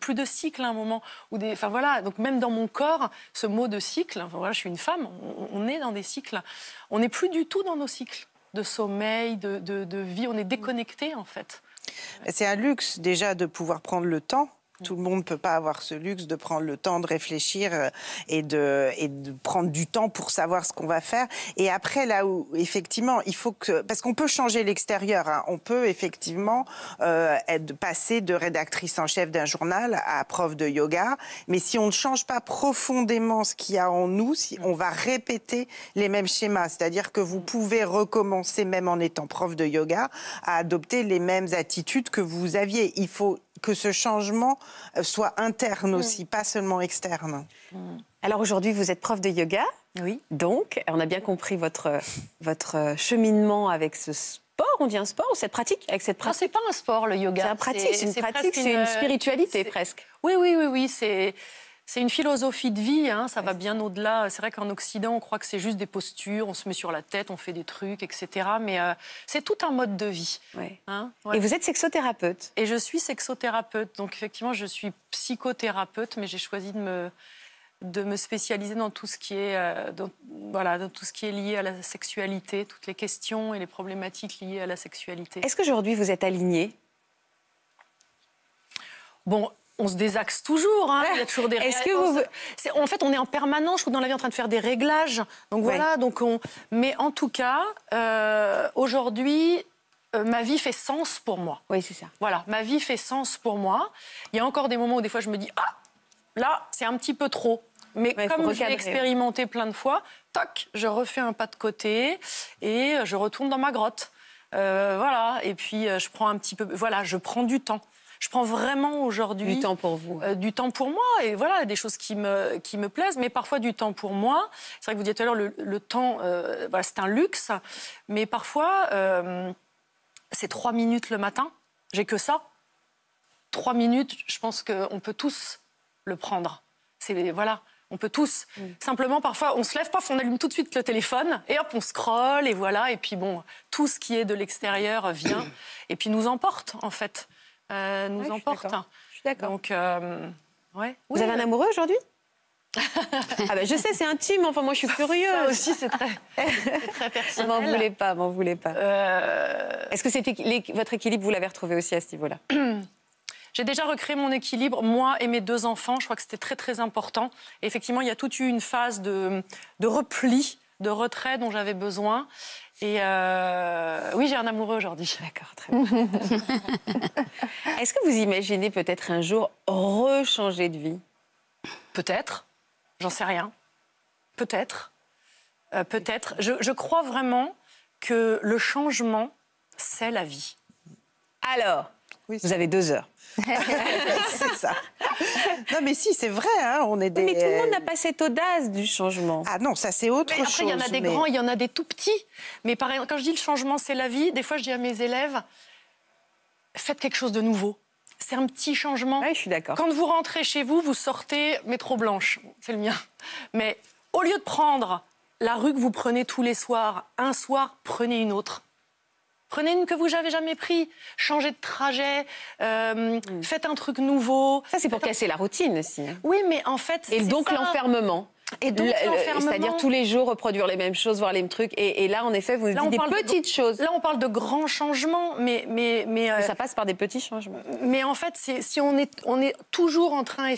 plus de cycles à un moment. Ou des, enfin voilà, donc même dans mon corps, ce mot de cycle, voilà, je suis une femme, on, est dans des cycles. On n'est plus du tout dans nos cycles de sommeil, de, de vie, on est déconnecté en fait. C'est un luxe déjà de pouvoir prendre le temps tout le monde ne peut pas avoir ce luxe de prendre le temps de réfléchir euh, et de, prendre du temps pour savoir ce qu'on va faire. Et après, là où, effectivement, il faut que... Parce qu'on peut changer l'extérieur. Hein. On peut, effectivement, euh, passer de rédactrice en chef d'un journal à prof de yoga. Mais si on ne change pas profondément ce qu'il y a en nous, si mm. on va répéter les mêmes schémas. C'est-à-dire que vous mm. pouvez recommencer, même en étant prof de yoga, à adopter les mêmes attitudes que vous aviez. Il faut que ce changement euh, soit interne mm. aussi, pas seulement externe. Mm. Alors aujourd'hui, vous êtes prof de yoga. Oui. Donc, on a bien compris votre, votre euh, cheminement avec ce sport. On dit un sport ou cette pratique avec cette pratique. c'est pas un sport le yoga. C'est une pratique, c'est une pratique, c'est une... une spiritualité presque. Oui, oui, oui, oui. C'est c'est une philosophie de vie, hein, ça va bien au-delà. C'est vrai qu'en Occident, on croit que c'est juste des postures, on se met sur la tête, on fait des trucs, etc. Mais euh, c'est tout un mode de vie. Hein, et vous êtes sexothérapeute Et je suis sexothérapeute. Donc effectivement, je suis psychothérapeute, mais j'ai choisi de me de me spécialiser dans tout ce qui est euh, voilà tout ce qui est lié à la sexualité, toutes les questions et les problématiques liées à la sexualité. Est-ce qu'aujourd'hui vous êtes aligné Bon, on se désaxe toujours. Hein. Il y a toujours des est En fait, on est en permanence, je trouve, dans la vie, en train de faire des réglages. Donc voilà, donc on... Mais en tout cas, euh, aujourd'hui, euh, ma vie fait sens pour moi. Oui, c'est ça. Voilà, ma vie fait sens pour moi. Il y a encore des moments où des fois je me dis ah là c'est un petit peu trop. Mais comme comme j'ai expérimenté plein de fois, toc, je refais un pas de côté et euh, je retourne dans ma grotte. voilà, et puis je prends un petit peu, voilà, je prends du temps je prends vraiment aujourd'hui du temps pour vous, euh, du temps pour moi et voilà des choses qui me qui me plaisent, mais parfois du temps pour moi. C'est vrai que vous disiez tout à l'heure le, temps, euh, c'est un luxe, mais parfois euh, c'est trois minutes le matin. J'ai que ça. Trois minutes, je pense qu'on peut tous le prendre. C'est voilà. On peut tous. Mm. Simplement, parfois, on se lève, pas, on allume tout de suite le téléphone, et hop, on scrolle, et voilà. Et puis, bon, tout ce qui est de l'extérieur vient, et puis nous emporte, en fait. Euh, nous emporte. Je suis d'accord. Donc, euh, ouais. Vous avez un amoureux aujourd'hui ah ben je sais, c'est intime, enfin moi je suis curieuse. aussi, c'est très, personnel. m'en voulez pas, m'en voulez pas. Euh, Est-ce que c'était votre équilibre, vous l'avez retrouvé aussi à ce niveau-là J'ai déjà recréé mon équilibre, moi et mes deux enfants. Je crois que c'était très très important. effectivement, il y a toute eu une phase de, de repli, de retrait dont j'avais besoin. Et euh, oui, j'ai un amoureux aujourd'hui. D'accord, très bien. Est-ce que vous imaginez peut-être un jour rechanger de vie Peut-être. J'en sais rien. Peut-être. Euh, peut-être. je crois vraiment que le changement, c'est la vie. Alors, vous avez deux heures. c'est ça. Non, mais si, c'est vrai, hein, on est des... Mais tout le monde n'a pas cette audace du changement. Ah non, ça, c'est autre mais après, il y en a des grands, il y en a des tout petits. Mais par exemple, quand je dis le changement, c'est la vie, des fois, je dis à mes élèves, faites quelque chose de nouveau. C'est un petit changement. Oui, je suis d'accord. Quand vous rentrez chez vous, vous sortez métro blanche. C'est le mien. Mais au lieu de prendre la rue que vous prenez tous les soirs, un soir, prenez une autre. Prenez une que vous n'avez jamais pris. Changez de trajet. Euh, mm. Faites un truc nouveau. Ça, c'est pour casser la routine aussi. Hein. Oui, mais en fait. Et donc l'enfermement. Et donc, l'enfermement. c'est-à-dire tous les jours reproduire les mêmes choses, voir les mêmes trucs. Et, là, en effet, vous dites des petites choses. Là, on parle de grands changements, mais mais mais, euh, ça passe par des petits changements. Mais en fait, si on est on est toujours en train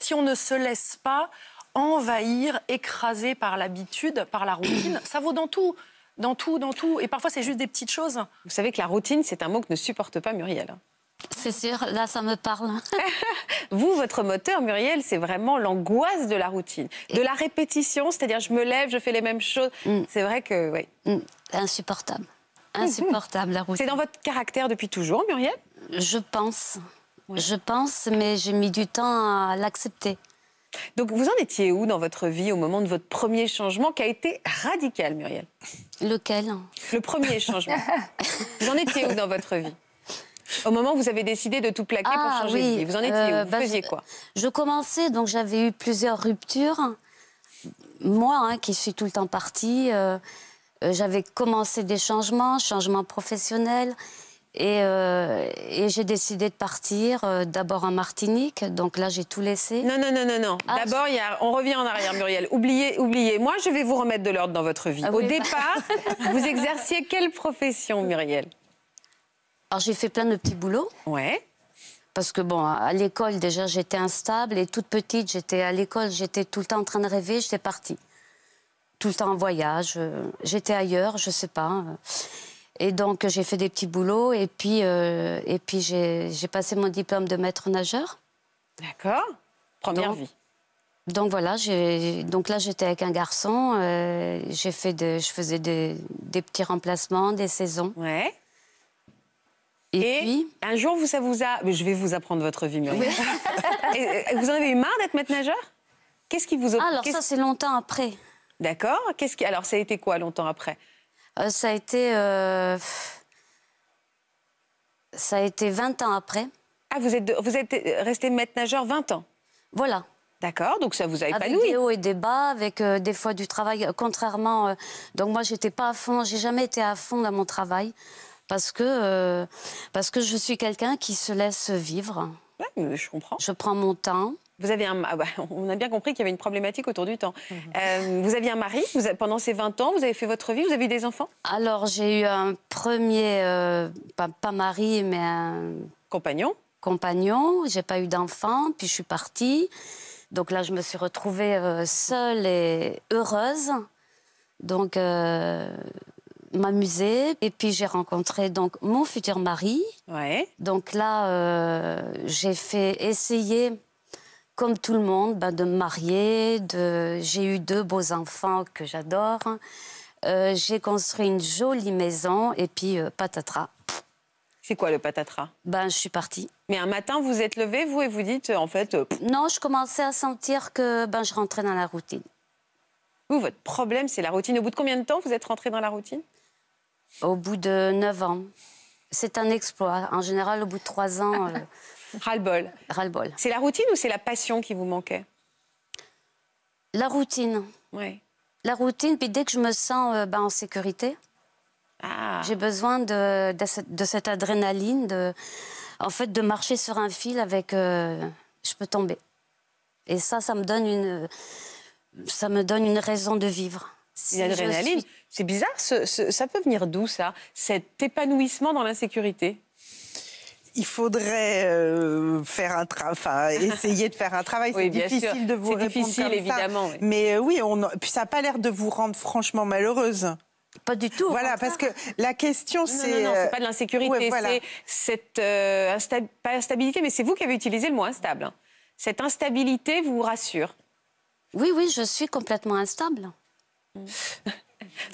si on ne se laisse pas envahir, écraser par l'habitude, par la routine, ça vaut dans tout dans tout, dans tout. Et parfois, c'est juste des petites choses. Vous savez que la routine, c'est un mot que ne supporte pas Muriel. C'est sûr, là, ça me parle. vous, votre moteur, Muriel, c'est vraiment l'angoisse de la routine, de la répétition, c'est-à-dire je me lève, je fais les mêmes choses. Mm. C'est vrai que, oui. Mm. Insupportable. Insupportable, la routine. C'est dans votre caractère depuis toujours, Muriel Je pense. Je pense, mais j'ai mis du temps à l'accepter. Donc vous en étiez où dans votre vie au moment de votre premier changement qui a été radical, Muriel Lequel Le premier changement. vous en étiez où dans votre vie au moment où vous avez décidé de tout plaquer pour ah changer de vie, vous en étiez euh, où Vous bah, faisiez quoi je, commençais, donc j'avais eu plusieurs ruptures. Moi, hein, qui suis tout le temps partie, euh, euh, j'avais commencé des changements, changements professionnels, euh, et, j'ai décidé de partir euh, d'abord en Martinique, donc là j'ai tout laissé. Non, non, non, non, non. Ah, d'abord, on revient en arrière, Muriel. Oubliez, oubliez. Moi, je vais vous remettre de l'ordre dans votre vie. Ah Au départ, vous exerciez quelle profession, Muriel Alors j'ai fait plein de petits boulots. Ouais. Parce que bon, à l'école déjà j'étais instable et toute petite, j'étais à l'école, j'étais tout le temps en train de rêver, j'étais partie. Tout le temps en voyage, euh, j'étais ailleurs, je sais pas. Et donc, j'ai fait des petits boulots et puis, euh, et puis j'ai passé mon diplôme de maître nageur. D'accord. Première vie. Donc voilà, donc là j'étais avec un garçon, euh, j'ai fait de, je faisais des petits remplacements, des saisons. Ouais. Et, puis... un jour, vous, ça vous a... Je vais vous apprendre votre vie, Muriel. vous en avez eu marre d'être maître nageur Qu'est-ce qui vous... A... Ah, alors ça, c'est longtemps après. D'accord. ce qui... Alors ça a été quoi longtemps après euh, ça a été. Euh, ça a été 20 ans après. Ah, vous êtes, vous êtes resté maître nageur 20 ans Voilà. D'accord, donc ça vous a épanoui. Avec des hauts et des bas, avec euh, des fois du travail. Contrairement, donc moi j'étais pas à fond, j'ai jamais été à fond dans mon travail parce que parce que je suis quelqu'un qui se laisse vivre. je comprends. Je prends mon temps. Vous avez un, ah bah, on a bien compris qu'il y avait une problématique autour du temps. Mhm. Euh, vous aviez un mari vous pendant ces 20 ans, vous avez fait votre vie, vous avez eu des enfants Alors j'ai eu un premier, euh, pas, mari, mais un... Compagnon Compagnon, j'ai pas eu d'enfant, puis je suis partie. Donc là, je me suis retrouvée euh, seule et heureuse. Donc m'amuser. Et puis j'ai rencontré donc mon futur mari. Ouais. Donc là, j'ai fait essayer comme tout le monde, ben, de me marier. J'ai eu deux beaux enfants que j'adore. Euh, j'ai construit une jolie maison et puis euh, patatras. C'est quoi le patatras Ben, je suis partie. Mais un matin, vous êtes levée, vous, et vous dites, en fait... Euh, non, je commençais à sentir que ben, je rentrais dans la routine. Vous, votre problème, c'est la routine. Au bout de combien de temps vous êtes rentrée dans la routine Au bout de neuf ans. C'est un exploit. En général, au bout de trois ans... ras bol C'est la routine ou c'est la passion qui vous manquait La routine. La routine, puis dès que je me sens euh, ben, en sécurité, ah. j'ai besoin de, cette, adrénaline, de, en fait, de marcher sur un fil avec. Euh, je peux tomber. Et ça, ça me donne une, ça me donne une raison de vivre. L'adrénaline, c'est bizarre, ça peut venir d'où ça Cet épanouissement dans l'insécurité il faudrait euh, faire un enfin, essayer de faire un travail. C'est difficile de vous répondre difficile, évidemment, Mais euh, oui, on... ça n'a pas l'air de vous rendre franchement malheureuse. Pas du tout. Voilà, parce que la question, c'est. Non, non, non c'est euh, pas de l'insécurité, c'est cette instabilité, mais c'est vous qui avez utilisé le mot instable. Hein. Cette instabilité vous rassure Oui, oui, je suis complètement instable. Mm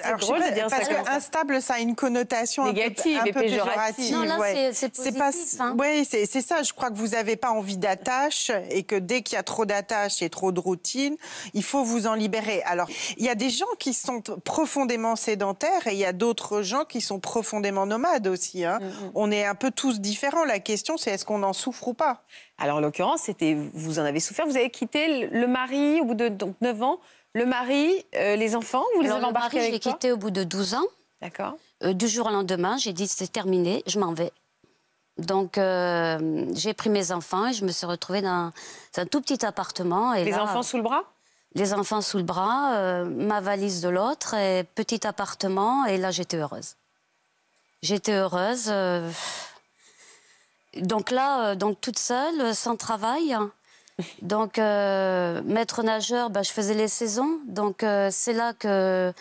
parce instable, ça a une connotation négative, un peu, péjorative. Non, c'est positif. Hein. Oui, c'est ça. Je crois que vous n'avez pas envie d'attache et que dès qu'il y a trop d'attache et trop de routine, il faut vous en libérer. Alors, il y a des gens qui sont profondément sédentaires et il y a d'autres gens qui sont profondément nomades aussi. Hein. Mm, mm. On est un peu tous différents. La question, c'est est-ce qu'on en souffre ou pas Alors, en l'occurrence, c'était vous en avez souffert. Vous avez quitté le mari au bout de donc, 9 ans. Le mari, euh, les enfants, vous les avez embarqués le mari, j'ai quitté au bout de 12 ans. D'accord. Euh, du jour au lendemain, j'ai dit c'est terminé, je m'en vais. Donc euh, j'ai pris mes enfants et je me suis retrouvée dans, un tout petit appartement. Et les enfants sous le bras Les enfants sous le bras, ma valise de l'autre, et petit appartement, et là j'étais heureuse. J'étais heureuse. donc là, donc toute seule, sans travail. Hein. Donc, euh, maître nageur, bah, je faisais les saisons. Donc, euh, c'est là que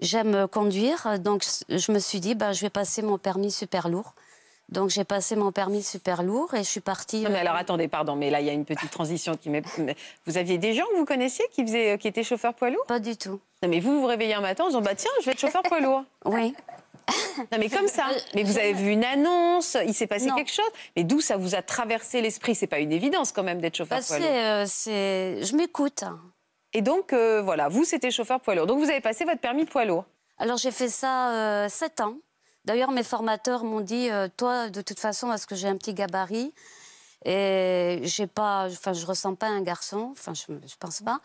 j'aime conduire. Donc, je me suis dit, bah, je vais passer mon permis super lourd. Donc j'ai passé mon permis super lourd et je suis partie. mais euh, alors attendez, pardon, mais là il y a une petite transition qui m'est. Vous aviez des gens que vous connaissiez qui faisaient, qui étaient chauffeurs poids lourds Pas du tout. mais vous vous réveillez un matin en disant bah tiens, je vais être chauffeur poids lourd. Oui. Non, mais comme ça. Mais vous avez vu une annonce, il s'est passé quelque chose. Mais d'où ça vous a traversé l'esprit C'est pas une évidence quand même d'être chauffeur bah, poids euh, C'est, je m'écoute. Et donc, euh, voilà, vous, c'était chauffeur poids lourd. Donc, vous avez passé votre permis poids lourd. Alors, j'ai fait ça 7 euh, ans. D'ailleurs, mes formateurs m'ont dit, toi, de toute façon, parce que j'ai un petit gabarit, et j'ai pas, enfin, je ressens pas un garçon, enfin, je, je pense pas.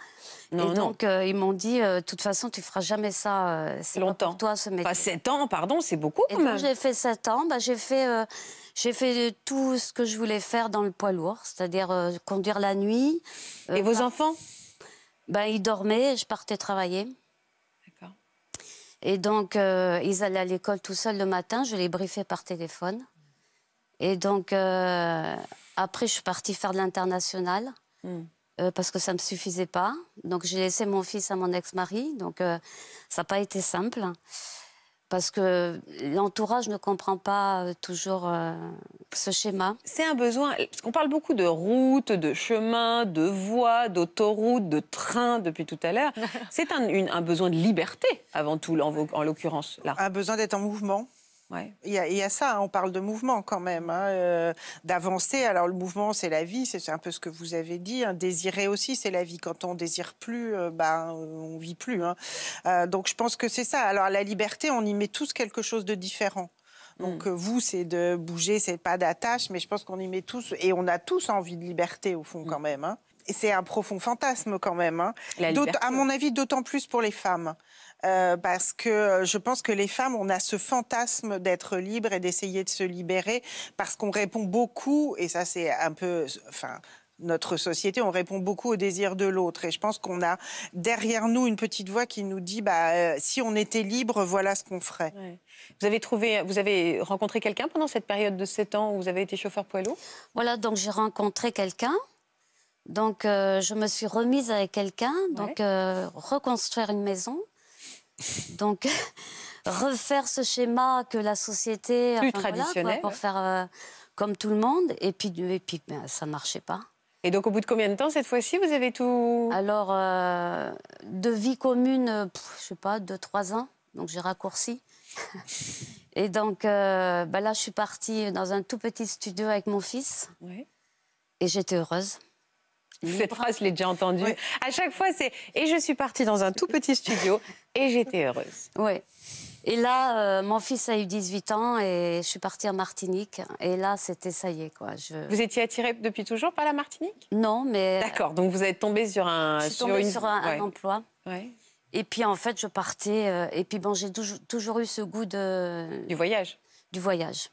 et donc, euh, ils m'ont dit, euh, de toute façon, tu feras jamais ça. Euh, c'est longtemps. Pour toi, ce métier. Pas 7 ans, pardon, c'est beaucoup quand et même. J'ai fait 7 ans, bah, j'ai fait, j'ai fait tout ce que je voulais faire dans le poids lourd, c'est-à-dire conduire la nuit. et vos bah, enfants bah, Ils dormaient, je partais travailler. D'accord. Et donc, ils allaient à l'école tout seuls le matin, je les briefais par téléphone. Et donc. Après, je suis partie faire de l'international. Hmm. Euh, parce que ça ne me suffisait pas. Donc j'ai laissé mon fils à mon ex-mari. Donc euh, ça n'a pas été simple. Parce que l'entourage ne comprend pas euh, toujours ce schéma. C'est un besoin. Parce qu'on parle beaucoup de routes, de chemin, de voies, d'autoroute, de train depuis tout à l'heure. C'est un, besoin de liberté avant tout, en, en l'occurrence. Un besoin d'être en mouvement. Il, y a, ça, hein, on parle de mouvement quand même, hein, euh, d'avancer. Alors le mouvement, c'est la vie, c'est un peu ce que vous avez dit. Hein. Désirer aussi, c'est la vie. Quand on désire plus, euh, bah, on on vit plus. Euh, donc je pense que c'est ça. Alors la liberté, on y met tous quelque chose de différent. Donc mm. vous, c'est de bouger, c'est pas d'attache, mais je pense qu'on y met tous, et on a tous envie de liberté au fond mm. quand même. Et c'est un profond fantasme quand même. À mon avis, d'autant plus pour les femmes. Euh, parce que euh, je pense que les femmes, on a ce fantasme d'être libre et d'essayer de se libérer parce qu'on répond beaucoup, et ça c'est un peu... Enfin, notre société, on répond beaucoup au désir de l'autre. Et je pense qu'on a derrière nous une petite voix qui nous dit bah, euh, si on était libre, voilà ce qu'on ferait. Vous avez trouvé, vous avez rencontré quelqu'un pendant cette période de 7 ans où vous avez été chauffeur poids lourd Voilà, donc j'ai rencontré quelqu'un. Donc je me suis remise avec quelqu'un, donc reconstruire une maison. Donc, refaire ce schéma que la société... a fait pour faire euh, comme tout le monde. Et puis, puis ben, ça ne marchait pas. Et donc, au bout de combien de temps, cette fois-ci, vous avez tout... Alors, euh, de vie commune, euh, je ne sais pas, de trois ans. Donc, j'ai raccourci. et donc, ben là, je suis partie dans un tout petit studio avec mon fils. Et j'étais heureuse. Cette phrase, je l'ai déjà entendue. À chaque fois, c'est et je suis partie dans un tout petit studio et j'étais heureuse. Oui. Et là, euh, mon fils a eu 18 ans et je suis partie en Martinique. Et là, c'était ça y est, quoi. Je... Vous étiez attirée depuis toujours par la Martinique Non, mais. D'accord. Donc vous êtes tombée sur un. Je suis tombée sur, un, emploi. Oui. Et puis en fait, je partais. Euh, et puis bon, j'ai toujours, toujours eu ce goût de. Du voyage. Du voyage.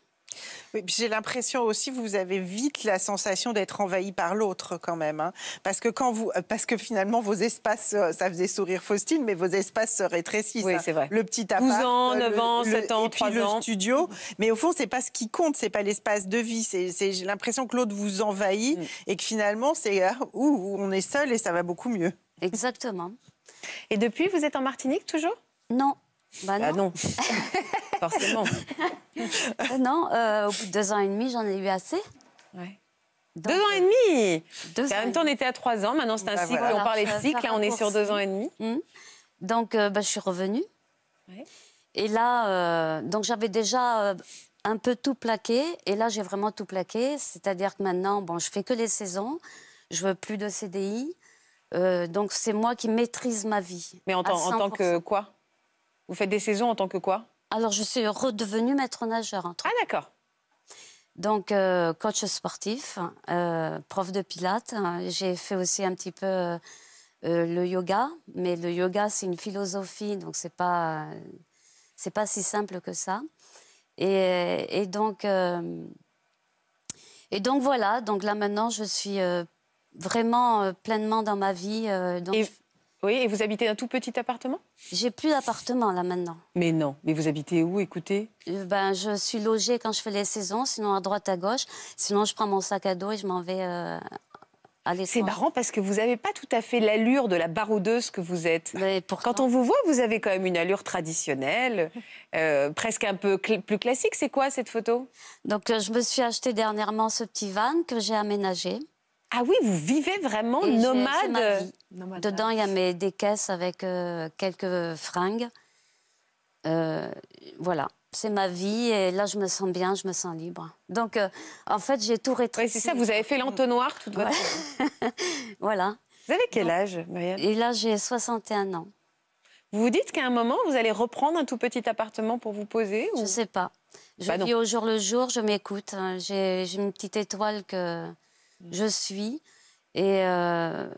J'ai l'impression aussi vous avez vite la sensation d'être envahi par l'autre quand même, hein. parce que quand vous, euh, parce que finalement vos espaces, euh, ça faisait sourire Faustine, mais vos espaces se rétrécissent. Oui, hein. c'est vrai. Le petit appart, 12 ans, 9 euh, ans, 7 ans, et puis le studio, mais au fond c'est pas ce qui compte, c'est pas l'espace de vie, c'est j'ai l'impression que l'autre vous envahit mm. et que finalement c'est ah, où on est seul et ça va beaucoup mieux. Exactement. Et depuis vous êtes en Martinique toujours Non. Bah ah non. non. Euh, non, euh, au bout de deux ans et demi, j'en ai eu assez. deux ans et euh, demi En même temps, on était à trois ans, maintenant c'est un bah, cycle, on parlait de cycle, on est sur deux ans et demi. Hmm. Donc, bah, je suis revenue. Et là, donc j'avais déjà un peu tout plaqué, et là j'ai vraiment tout plaqué, c'est-à-dire que maintenant, bon, je fais que les saisons, je veux plus de CDI, donc c'est moi qui maîtrise ma vie. Mais en tant que quoi Vous faites des saisons en tant que quoi alors, je suis redevenue maître nageur. Entre... Ah, d'accord. Donc, euh, coach sportif, euh, prof de pilates. J'ai fait aussi un petit peu euh, le yoga. Mais le yoga, c'est une philosophie, donc c'est pas, c'est pas si simple que ça. Et, donc... et donc voilà, donc là maintenant je suis vraiment pleinement dans ma vie. Donc et vous habitez un tout petit appartement J'ai plus d'appartement là maintenant. Mais non, mais vous habitez où, écoutez euh, ben, Je suis logée quand je fais les saisons, sinon à droite, à gauche. Sinon, je prends mon sac à dos et je m'en vais à euh, l'étranger. C'est marrant parce que vous n'avez pas tout à fait l'allure de la baroudeuse que vous êtes. Ben, quand on vous voit, vous avez quand même une allure traditionnelle, euh, presque un peu plus classique. C'est quoi cette photo Donc, je me suis acheté dernièrement ce petit van que j'ai aménagé. Ah oui, vous vivez vraiment nomade. Dedans, hein. il y a mes, des caisses avec euh, quelques fringues. Euh, voilà, c'est ma vie et là je me sens bien, je me sens libre. Donc euh, en fait j'ai tout rétréci. c'est ça, vous avez fait l'entonnoir toute votre voilà. Vous avez quel âge, Marielle Et là j'ai 61 ans. Vous vous dites qu'à un moment vous allez reprendre un tout petit appartement pour vous poser Je ne sais pas. Je bah vis au jour le jour, je m'écoute. Hein. J'ai une petite étoile que je suis. Et euh,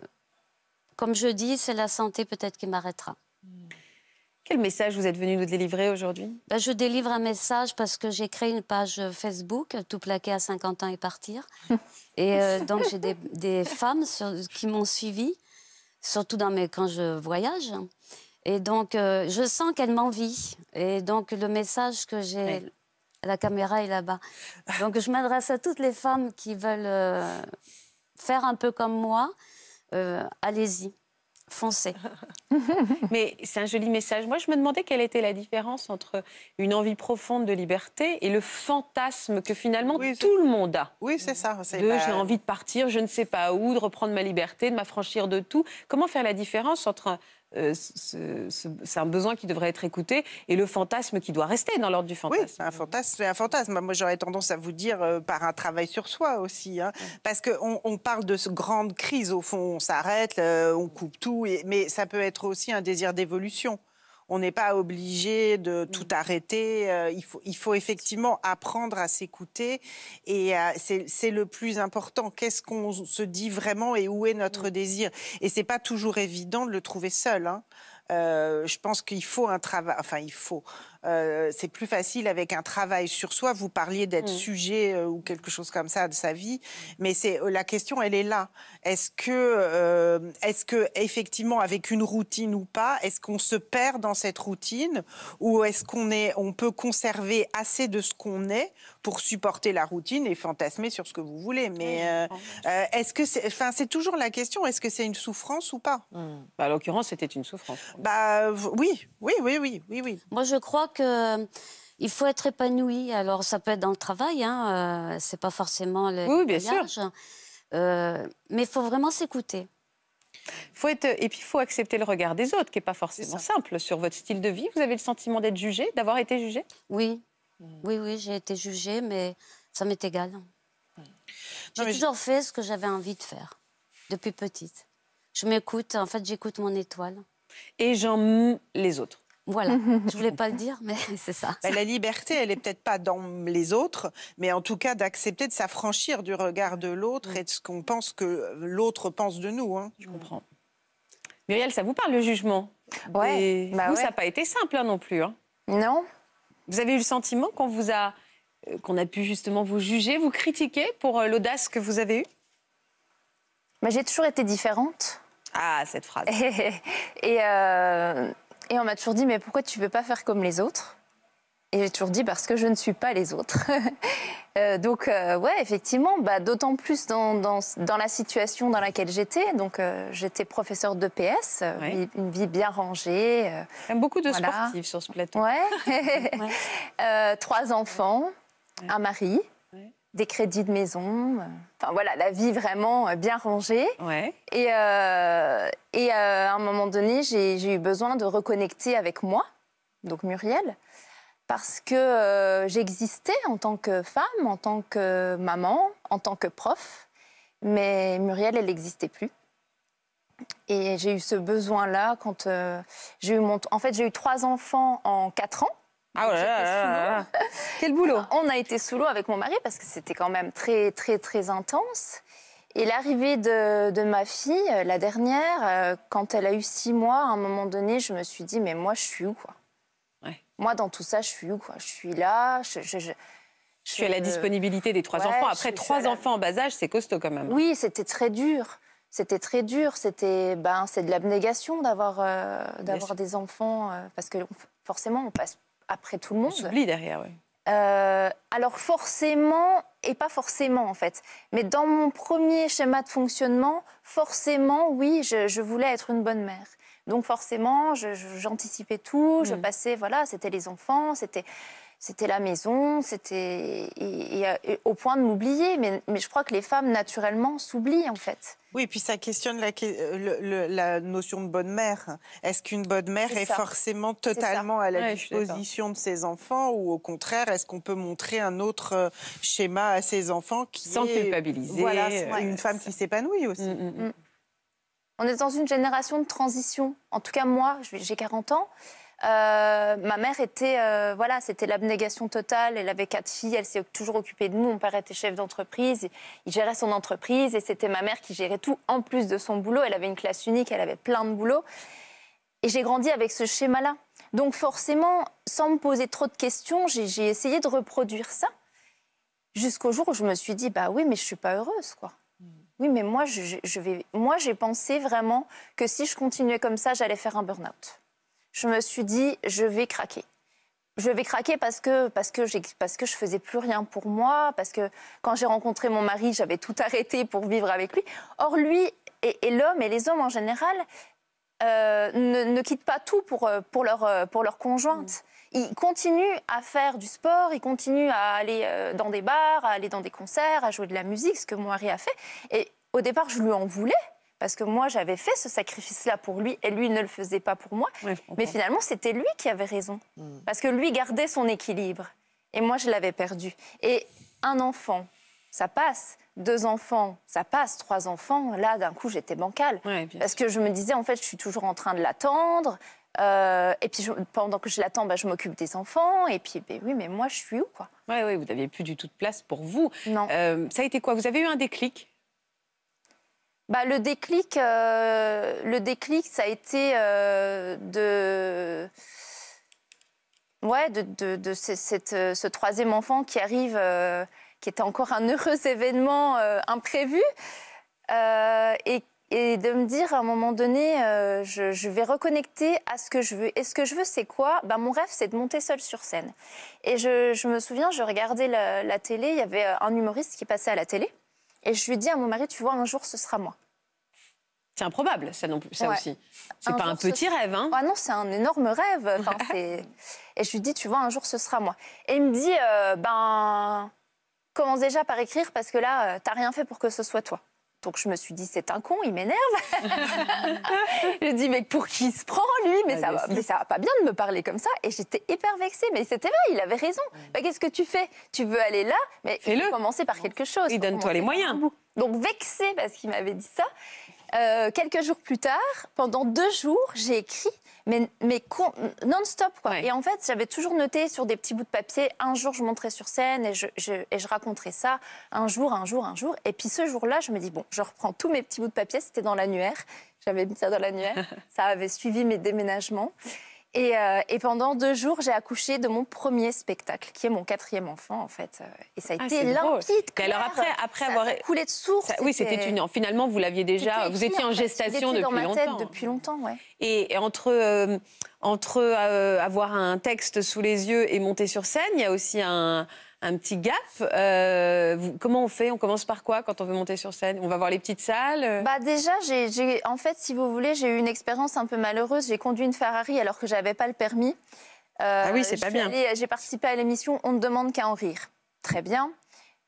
comme je dis, c'est la santé peut-être qui m'arrêtera. Quel message vous êtes venu nous délivrer aujourd'hui ben, Je délivre un message parce que j'ai créé une page Facebook, tout plaqué à 50 ans et partir. et euh, donc j'ai des, femmes qui m'ont suivi surtout quand je voyage. Et donc, euh, je sens qu'elles m'envient. Et donc, le message que j'ai la caméra est là-bas. Donc je m'adresse à toutes les femmes qui veulent euh, faire un peu comme moi. Euh, allez-y, foncez. Mais c'est un joli message. Moi, je me demandais quelle était la différence entre une envie profonde de liberté et le fantasme que finalement tout le monde a. Oui, c'est ça. De j'ai envie de partir, je ne sais pas où, de reprendre ma liberté, de m'affranchir de tout. Comment faire la différence entre euh, c'est un besoin qui devrait être écouté et le fantasme qui doit rester dans l'ordre du fantasme. Oui, c'est un fantasme, un fantasme. Moi, j'aurais tendance à vous dire euh, par un travail sur soi aussi, hein. parce qu'on parle de ce grande crise au fond, on s'arrête, euh, on coupe tout, mais ça peut être aussi un désir d'évolution on n'est pas obligé de mm. tout arrêter. Euh, il, faut, il faut effectivement apprendre à s'écouter. Et c'est le plus important. Qu'est-ce qu'on se dit vraiment et où est notre mm. désir Et c'est pas toujours évident de le trouver seul. Hein. Euh, je pense qu'il faut un travail. Enfin, il faut. Euh, c'est plus facile avec un travail sur soi. Vous parliez d'être mm. sujet euh, ou quelque chose comme ça de sa vie, mais c'est euh, la question, elle est là. Est-ce que, est-ce que effectivement, avec une routine ou pas, est-ce qu'on se perd dans cette routine ou est-ce qu'on est, on peut conserver assez de ce qu'on est pour supporter la routine et fantasmer sur ce que vous voulez. Mais est-ce que, c'est, enfin, c'est toujours la question. Est-ce que c'est une souffrance ou pas À mm. bah, l'occurrence, c'était une souffrance. Bah oui, oui, oui, oui, oui, oui. Moi, je crois euh, il faut être épanoui. Alors, ça peut être dans le travail, hein, euh, c'est pas forcément le. Hein. Euh, mais il faut vraiment s'écouter. Faut et puis, il faut accepter le regard des autres, qui est pas forcément simple sur votre style de vie. Vous avez le sentiment d'être jugé, d'avoir été jugé Oui. Hmm. Oui, oui, j'ai été jugée, mais ça m'est égal. Hmm. J'ai toujours fait ce que j'avais envie de faire, depuis petite. Je m'écoute, en fait, j'écoute mon étoile. Et j'en les autres voilà, je voulais pas le dire, mais c'est ça. Bah, la liberté, elle est peut-être pas dans les autres, mais en tout cas d'accepter de s'affranchir du regard de l'autre mm. et de ce qu'on pense que l'autre pense de nous. Hein. Je comprends. Muriel, ça vous parle le jugement Ouais. Bah vous, ça n'a pas été simple hein, non plus. Hein. Non. Vous avez eu le sentiment qu'on vous a, euh, qu'on a pu justement vous juger, vous critiquer pour euh, l'audace que vous avez eue. Bah, j'ai toujours été différente. Ah, cette phrase. Et, et euh, et on m'a toujours dit, mais pourquoi tu veux pas faire comme les autres Et j'ai toujours dit, parce que je ne suis pas les autres. Euh, donc, oui, euh, ouais, effectivement, bah, d'autant plus dans, dans, la situation dans laquelle j'étais. Donc, euh, j'étais professeur de PS, une vie bien rangée. Beaucoup de voilà. sportifs sur ce plateau. Ouais. trois enfants, un mari, des crédits de maison. Enfin, voilà, la vie vraiment bien rangée. Et euh, à un moment donné, j'ai eu besoin de reconnecter avec moi, donc Muriel, parce que euh, j'existais en tant que femme, en tant que maman, en tant que prof, mais Muriel, elle n'existait plus. Et j'ai eu ce besoin-là quand euh, j'ai eu mon... En fait, j'ai eu trois enfants en quatre ans. Ah ouais, ah Quel boulot On a été sous l'eau avec mon mari parce que c'était quand même très, très, très intense. Et l'arrivée de, de, ma fille, euh, la dernière, euh, quand elle a eu six mois, à un moment donné, je me suis dit, mais moi, je suis où, quoi Moi, dans tout ça, je suis où, quoi Je suis là, je... je, suis à la disponibilité des trois enfants. Après, trois enfants en bas âge, c'est costaud quand même. Oui, c'était très dur. C'était très dur. C'était, ben, c'est de l'abnégation d'avoir, euh, d'avoir des enfants, parce que forcément, on passe après tout le monde. On s'oublie derrière, oui. Euh, alors forcément, et pas forcément en fait, mais dans mon premier schéma de fonctionnement, forcément, oui, je, voulais être une bonne mère. Donc forcément, j'anticipais tout, je mm. passais, voilà, c'était les enfants, c'était c'était la maison, c'était au point de m'oublier. Mais, je crois que les femmes naturellement s'oublient en fait. Oui, et puis ça questionne la, euh, notion de bonne mère. Est-ce qu'une bonne mère est, forcément totalement à la disposition de ses enfants ou au contraire, est-ce qu'on peut montrer un autre euh, schéma à ses enfants qui sans culpabiliser, voilà, une femme qui s'épanouit aussi. Mm, mm, mm. On est dans une génération de transition. En tout cas, moi, j'ai 40 ans. Euh, ma mère était, euh, voilà, c'était l'abnégation totale. Elle avait quatre filles, elle s'est toujours occupée de nous. Mon père était chef d'entreprise, il gérait son entreprise et c'était ma mère qui gérait tout en plus de son boulot. Elle avait une classe unique, elle avait plein de boulot Et j'ai grandi avec ce schéma-là. Donc forcément, sans me poser trop de questions, j'ai essayé de reproduire ça jusqu'au jour où je me suis dit, bah oui, mais je suis pas heureuse, quoi. Mm. Oui, mais moi, je, vais, moi, j'ai pensé vraiment que si je continuais comme ça, j'allais faire un burn-out je me suis dit, je vais craquer. Je vais craquer parce que, parce que, parce que je faisais plus rien pour moi, parce que quand j'ai rencontré mon mari, j'avais tout arrêté pour vivre avec lui. Or, lui et, l'homme, et les hommes en général, euh, ne, quittent pas tout pour, euh, pour, leur, euh, pour leur conjointe. Mmh. Ils continuent à faire du sport, ils continuent à aller dans des bars, à aller dans des concerts, à jouer de la musique, ce que mon mari a fait. Et au départ, je lui en voulais parce que moi j'avais fait ce sacrifice-là pour lui et lui ne le faisait pas pour moi. mais finalement c'était lui qui avait raison, hmm. parce que lui gardait son équilibre et moi je l'avais perdu. Et un enfant, ça passe. Deux enfants, ça passe. Trois enfants, là d'un coup j'étais bancale, parce que je me disais en fait je suis toujours en train de l'attendre. Euh, et puis pendant que je l'attends, bah, je m'occupe des enfants. Et puis, ben oui, mais moi, je suis où quoi Oui, oui, vous n'aviez plus du tout de place pour vous. Non. Euh, ça a été quoi Vous avez eu un déclic bah, le, déclic, euh, le déclic, ça a été euh, de... Ouais, de, euh, ce troisième enfant qui arrive, qui était encore un heureux événement imprévu. Et, de me dire à un moment donné, je, vais reconnecter à ce que je veux. Et ce que je veux, c'est quoi bah, Mon rêve, c'est de monter seule sur scène. Et je, me souviens, je regardais la, télé, il y avait un humoriste qui passait à la télé. Et je lui dis à mon mari, tu vois, un jour, ce sera moi. C'est improbable, ça, non plus, ça aussi. C'est pas un petit rêve, hein Ah non, c'est un énorme rêve. et je lui dis, tu vois, un jour, ce sera moi. Et il me dit, euh, ben, commence déjà par écrire parce que là, euh, t'as rien fait pour que ce soit toi. Donc je me suis dit, c'est un con, il m'énerve. je dis, mais pour qui se prend, lui mais, ça va, mais ça va pas bien de me parler comme ça. Et j'étais hyper vexée. Mais c'était vrai, il avait raison. Bah, qu'est-ce que tu fais Tu veux aller là, mais il faut commencer par quelque chose. Et donne-toi les moyens. Donc vexée parce qu'il m'avait dit ça. Euh, quelques jours plus tard, pendant deux jours, j'ai écrit mais, non-stop. quoi. Et en fait, j'avais toujours noté sur des petits bouts de papier, un jour je montrais sur scène et je, je, ça, un jour, un jour, un jour. Et puis ce jour-là, je me dis, bon, je reprends tous mes petits bouts de papier, c'était dans l'annuaire, j'avais mis ça dans l'annuaire, ça avait suivi mes déménagements. Euh, et, pendant deux jours, j'ai accouché de mon premier spectacle, qui est mon quatrième enfant, en fait. Et ça a ah, été limpide. Alors après, après avoir. coulé de source. oui, c'était une. Finalement, vous l'aviez déjà. Vous étiez en, gestation depuis longtemps. dans ma tête depuis longtemps, ouais. Et, entre. Euh, entre euh, avoir un texte sous les yeux et monter sur scène, il y a aussi un, un petit gaffe, euh, comment on fait On commence par quoi quand on veut monter sur scène On va voir les petites salles Bah déjà, j'ai, en fait, si vous voulez, j'ai eu une expérience un peu malheureuse. J'ai conduit une Ferrari alors que j'avais pas le permis. Euh, ah oui, c'est pas bien. j'ai participé à l'émission On ne demande qu'à en rire. Très bien,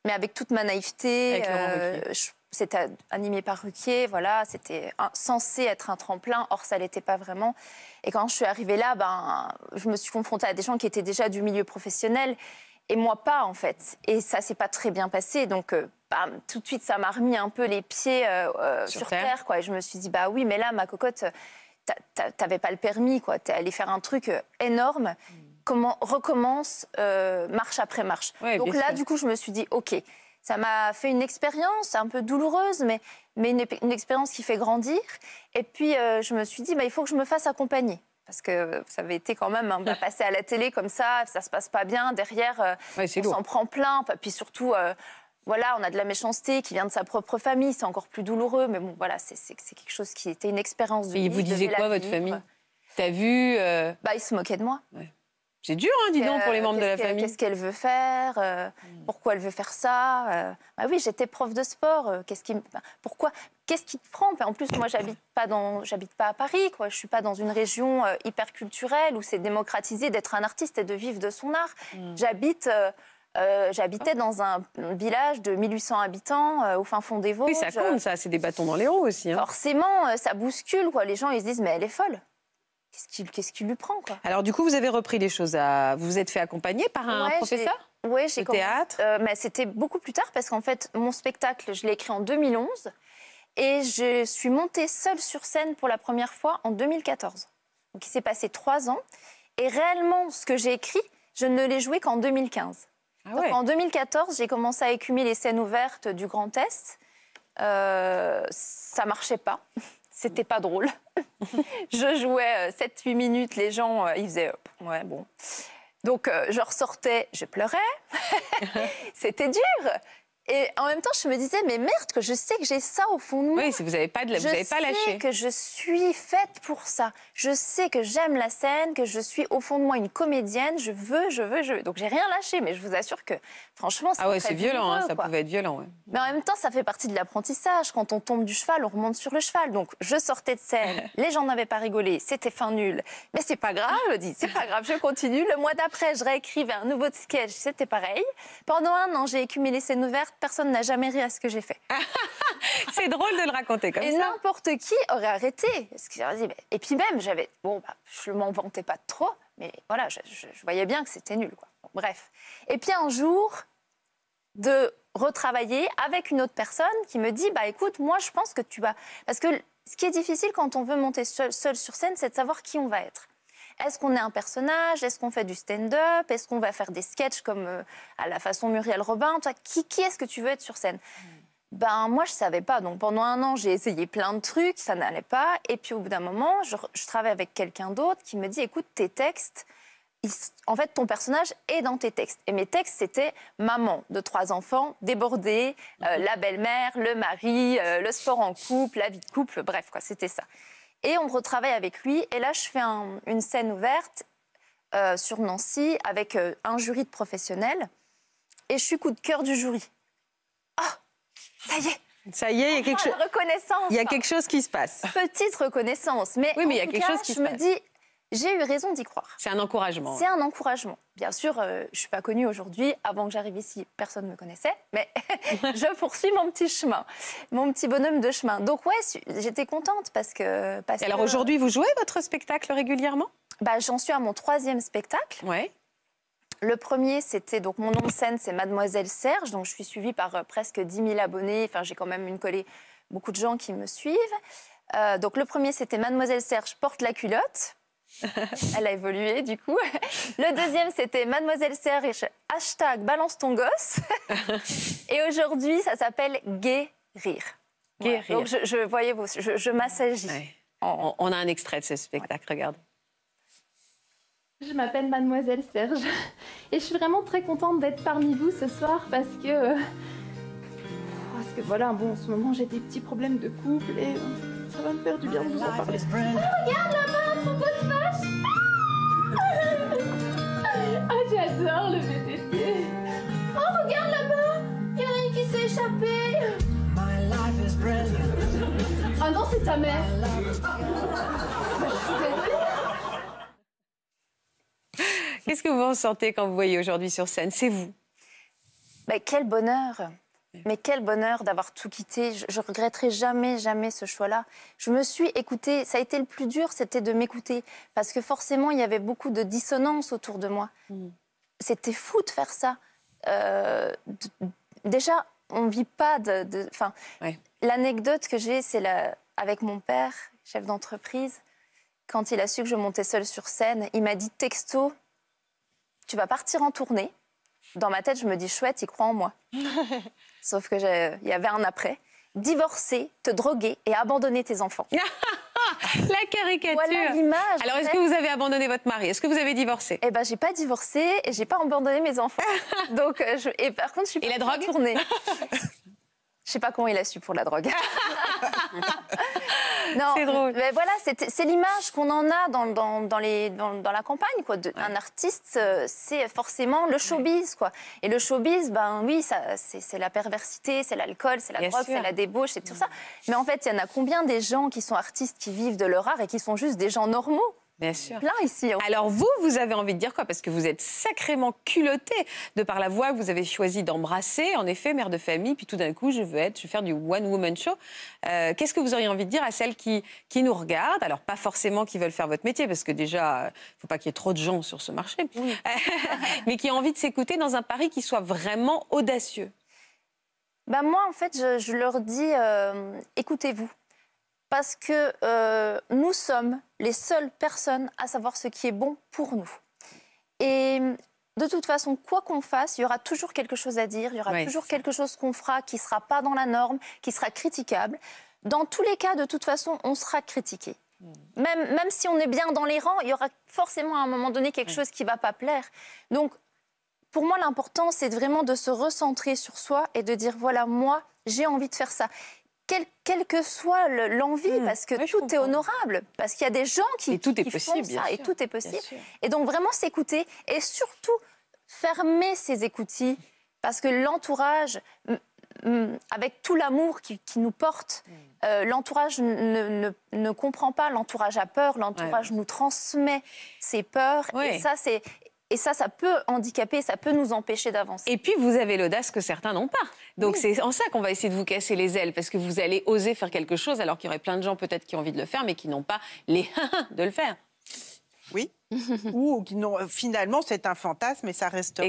mais avec toute ma naïveté, euh, c'était animé par Ruquier, voilà, c'était censé être un tremplin, or ça l'était pas vraiment. Et quand je suis arrivée là, ben, je me suis confrontée à des gens qui étaient déjà du milieu professionnel et moi pas en fait. Et ça s'est pas très bien passé, donc euh, tout de suite ça m'a remis un peu les pieds euh, euh, sur, terre. quoi. Et je me suis dit bah oui, mais là ma cocotte, t'avais pas le permis quoi. T'es allé faire un truc énorme. Hmm. Comment recommence marche après marche. donc là du coup je me suis dit ok. Ça m'a fait une expérience un peu douloureuse, mais, mais une, une expérience qui fait grandir. Et puis, je me suis dit, bah, il faut que je me fasse accompagner parce que ça avait été quand même, un hein, bah, passé à la télé comme ça, ça se passe pas bien, derrière, euh, on s'en prend plein, puis surtout, euh, voilà, on a de la méchanceté qui vient de sa propre famille, c'est encore plus douloureux, mais bon, voilà, c'est quelque chose qui était une expérience de vie. Et il vous disait quoi, votre famille T'as vu euh, Bah, il se moquaient de moi. C'est dur, hein, dis donc, pour les membres de la famille. Qu'est-ce qu'elle veut faire euh, hmm. Pourquoi elle veut faire ça euh. Bah oui, j'étais prof de sport. Euh, qu'est-ce qui, pourquoi Qu'est-ce qui te prend En plus, moi, j'habite pas dans, j'habite pas à Paris, quoi. Je suis pas dans une région hyper culturelle où c'est démocratisé d'être un artiste et de vivre de son art. Hmm. J'habite. j'habitais oh. dans un village de 1800 habitants au fin fond des Vosges. Oui, ça compte, ça, c'est des bâtons dans les roues aussi. Hein. Forcément, ça bouscule, Les gens, ils se disent, mais elle est folle qu'est-ce qui, lui prend quoi Alors du coup, vous avez repris les choses à... Vous vous êtes fait accompagner par un professeur Oui, j'ai théâtre euh, mais C'était beaucoup plus tard parce qu'en fait, mon spectacle, je l'ai écrit en 2011 et je suis montée seule sur scène pour la première fois en 2014. Donc il s'est passé trois ans et réellement, ce que j'ai écrit, je ne l'ai joué qu'en 2015. Ah en 2014, j'ai commencé à écumer les scènes ouvertes du Grand Est. Euh, ça marchait pas. C'était pas drôle. je jouais 7-8 euh, minutes, les gens, euh, ils faisaient euh, ouais, bon. Donc je ressortais, je pleurais. C'était dur. Et en même temps, je me disais, mais merde, que je sais que j'ai ça au fond de moi. Oui, si vous n'avez pas, pas lâché. que je suis faite pour ça. Je sais que j'aime la scène, que je suis au fond de moi une comédienne. Je veux, je veux, je veux. Donc, j'ai rien lâché, mais je vous assure que Franchement, ah c'est hein, violent, ça pouvait être violent. Mais en même temps, ça fait partie de l'apprentissage. Quand on tombe du cheval, on remonte sur le cheval. Donc, je sortais de scène, les gens n'avaient pas rigolé, c'était fin nul. Mais c'est pas grave, je dis, c'est pas grave, je continue. Le mois d'après, je réécrivais un nouveau sketch, c'était pareil. Pendant un an, j'ai écumé les scènes ouvertes, personne n'a jamais ri à ce que j'ai fait. c'est drôle de le raconter comme ça. Et n'importe qui aurait arrêté. Et puis même, j'avais, bon, bah, je m'en vantais pas trop, mais voilà, je, voyais bien que c'était nul, bref. Et puis un jour, de retravailler avec une autre personne qui me dit, bah écoute, moi je pense que tu vas... Parce que ce qui est difficile quand on veut monter seul, sur scène, c'est de savoir qui on va être. Est-ce qu'on est un personnage Est-ce qu'on fait du stand-up Est-ce qu'on va faire des sketchs comme euh, à la façon Muriel Robin Toi, Qui, est-ce que tu veux être sur scène mm. ben, moi je ne savais pas. Donc pendant un an j'ai essayé plein de trucs, ça n'allait pas. Et puis au bout d'un moment, je, je travaille avec quelqu'un d'autre qui me dit écoute tes textes, en fait, ton personnage est dans tes textes. Et mes textes, c'était maman de trois enfants, débordée, euh, mhm. la belle-mère, le mari, euh, le sport en couple, la vie de couple, bref, quoi, c'était ça. Et on retravaille avec lui. Et là, je fais une scène ouverte euh, sur Nancy avec un jury de professionnels. Et je suis coup de cœur du jury. oh, ça y est, ça y est, il y a quelque chose. Reconnaissance. Il y a quelque chose qui se passe. Petite reconnaissance, mais oui, il y a quelque chose qui je me dis, j'ai eu raison d'y croire. C'est un encouragement. C'est un encouragement. Bien sûr, euh, je ne suis pas connue aujourd'hui. Avant que j'arrive ici, personne ne me connaissait. Mais je poursuis mon petit chemin, mon petit bonhomme de chemin. Donc ouais, j'étais contente parce que... alors aujourd'hui, vous jouez votre spectacle régulièrement bah, J'en suis à mon troisième spectacle. Ouais. Le premier, c'était donc mon nom de scène, c'est Mademoiselle Serge. Donc je suis suivie par euh, presque 10 000 abonnés. Enfin, j'ai quand même une collée, beaucoup de gens qui me suivent. Euh, donc le premier, c'était Mademoiselle Serge porte la culotte. Elle a évolué du coup. Le deuxième, c'était Mademoiselle Serge, hashtag balance ton gosse. Et aujourd'hui, ça s'appelle guérir. Guérir. donc je, je voyez, vous, je, m'assagis. On, a un extrait de ce spectacle, regarde. Je m'appelle Mademoiselle Serge et je suis vraiment très contente d'être parmi vous ce soir parce que. Parce que voilà, bon, en ce moment j'ai des petits problèmes de couple et ça va me faire du bien de vous en parler. Oh, regarde là-bas, trop beau de vache Ah, j'adore le VTT Oh, regarde là-bas Il y a qui s'est échappée Ah non, c'est ta mère Qu'est-ce que vous en sentez quand vous voyez aujourd'hui sur scène C'est vous. Mais ben, quel bonheur mais quel bonheur d'avoir tout quitté. Je, regretterai jamais, jamais ce choix-là. Je me suis écoutée. Ça a été le plus dur, c'était de m'écouter. Parce que forcément, il y avait beaucoup de dissonance autour de moi. Hmm. C'était fou de faire ça. Euh, déjà, on ne vit pas de. Enfin, l'anecdote que j'ai, c'est la, avec mon père, chef d'entreprise. Quand il a su que je montais seule sur scène, il m'a dit texto Tu vas partir en tournée. Dans ma tête, je me dis Chouette, il croit en moi. Sauf qu'il y avait un après. Divorcer, te droguer et abandonner tes enfants. la caricature. Voilà l'image. Alors, est-ce que vous avez abandonné votre mari Est-ce que vous avez divorcé Eh ben, j'ai pas divorcé et j'ai pas abandonné mes enfants. Donc, euh, je... et par contre, je suis pas et la drogue tournée. Je sais pas comment il a su pour la drogue. non, c'est Mais voilà, c'est l'image qu'on en a dans, la campagne. Quoi. Un artiste, euh, c'est forcément le showbiz. Quoi. Et le showbiz, ben oui, c'est la perversité, c'est l'alcool, c'est la drogue, c'est la débauche, c'est tout ça. Mais en fait, il y en a combien des gens qui sont artistes, qui vivent de leur art et qui sont juste des gens normaux Bien sûr. ici. Hein. Alors vous, vous avez envie de dire quoi Parce que vous êtes sacrément culotté de par la voix que vous avez choisi d'embrasser. En effet, mère de famille, puis tout d'un coup, je veux être, je veux faire du one woman show. Euh, qu'est-ce que vous auriez envie de dire à celles qui qui nous regardent Alors pas forcément qui veulent faire votre métier, parce que déjà, euh, faut pas qu'il y ait trop de gens sur ce marché, mais qui ont envie de s'écouter dans un pari qui soit vraiment audacieux. Bah moi, en fait, je, leur dis, euh, écoutez-vous parce que euh, nous sommes les seules personnes à savoir ce qui est bon pour nous. Et de toute façon, quoi qu'on fasse, il y aura toujours quelque chose à dire, il y aura toujours quelque chose qu'on fera qui ne sera pas dans la norme, qui sera critiquable. Dans tous les cas, de toute façon, on sera critiqué. Mm. Même, même si on est bien dans les rangs, il y aura forcément à un moment donné quelque mm. chose qui va pas plaire. Donc, pour moi, l'important, c'est vraiment de se recentrer sur soi et de dire, voilà, moi, j'ai envie de faire ça quelle, que soit l'envie, hmm. parce que tout est honorable, parce qu'il y a des gens qui, et tout est possible, ça, et tout est possible. Et donc vraiment s'écouter, et surtout fermer ses écoutilles, parce que l'entourage, avec tout l'amour qui, nous porte, hmm. euh, l'entourage ne, comprend pas, l'entourage a peur, l'entourage nous transmet ses peurs. Et ça, c'est et ça, ça peut handicaper, ça peut nous empêcher d'avancer. Et puis, vous avez l'audace que certains n'ont pas. Donc, c'est en ça qu'on va essayer de vous casser les ailes, parce que vous allez oser faire quelque chose, alors qu'il y aurait plein de gens peut-être qui ont envie de le faire, mais qui n'ont pas les de le faire. Oui, ou non, euh, finalement, c'est un fantasme et ça restera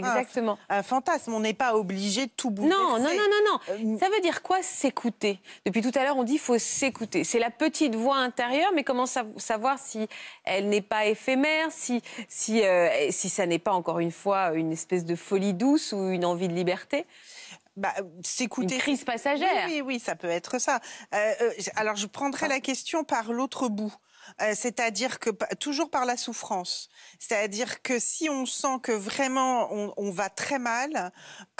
Un, fantasme. On n'est pas obligé de tout bouger. Non, non, non, non, euh, Ça veut dire quoi s'écouter Depuis tout à l'heure, on dit faut s'écouter. C'est la petite voix intérieure, mais comment savoir si elle n'est pas éphémère, si, si, euh, si ça n'est pas, encore une fois, une espèce de folie douce ou une envie de liberté bah, s'écouter. Une crise passagère. Oui, oui, ça peut être ça. alors, je prendrai la question par l'autre bout. Euh, c'est-à-dire que toujours par la souffrance. C'est-à-dire que si on sent que vraiment on, va très mal,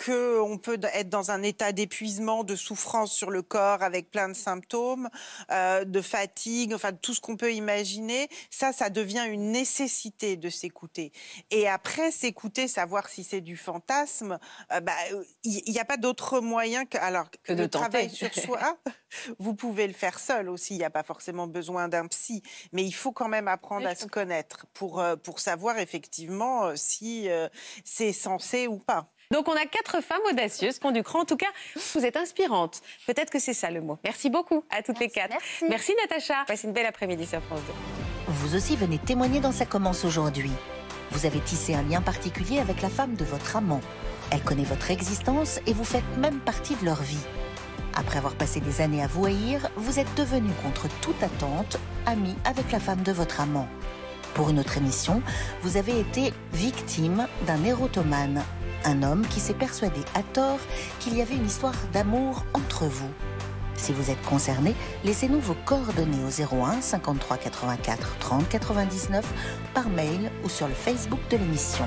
qu'on peut être dans un état d'épuisement, de souffrance sur le corps avec plein de symptômes, euh, de fatigue, enfin tout ce qu'on peut imaginer, ça, ça devient une nécessité de s'écouter. Et après, s'écouter, savoir si c'est du fantasme, euh, bah, il n'y a pas d'autre moyen que alors de travailler sur soi. vous pouvez le faire seul aussi. Il n'y a pas forcément besoin d'un psy, mais il faut quand même apprendre à se connaître euh, pour, savoir effectivement euh, si euh, c'est censé ou pas. Donc on a quatre femmes audacieuses qui du cran. En tout cas, vous êtes inspirantes. Peut-être que c'est ça le mot. Merci beaucoup à toutes les quatre. Merci. Natacha. Passez une belle après-midi sur France 2. Vous aussi venez témoigner dans Sa Commence aujourd'hui. Vous avez tissé un lien particulier avec la femme de votre amant. Elle connaît votre existence et vous faites même partie de leur vie. Après avoir passé des années à vous haïr, vous êtes devenu contre toute attente ami avec la femme de votre amant. Pour une autre émission, vous avez été victime d'un érotomane, un homme qui s'est persuadé à tort qu'il y avait une histoire d'amour entre vous. Si vous êtes concerné, laissez-nous vos coordonnées au 01 53 84 30 99 par mail ou sur le Facebook de l'émission.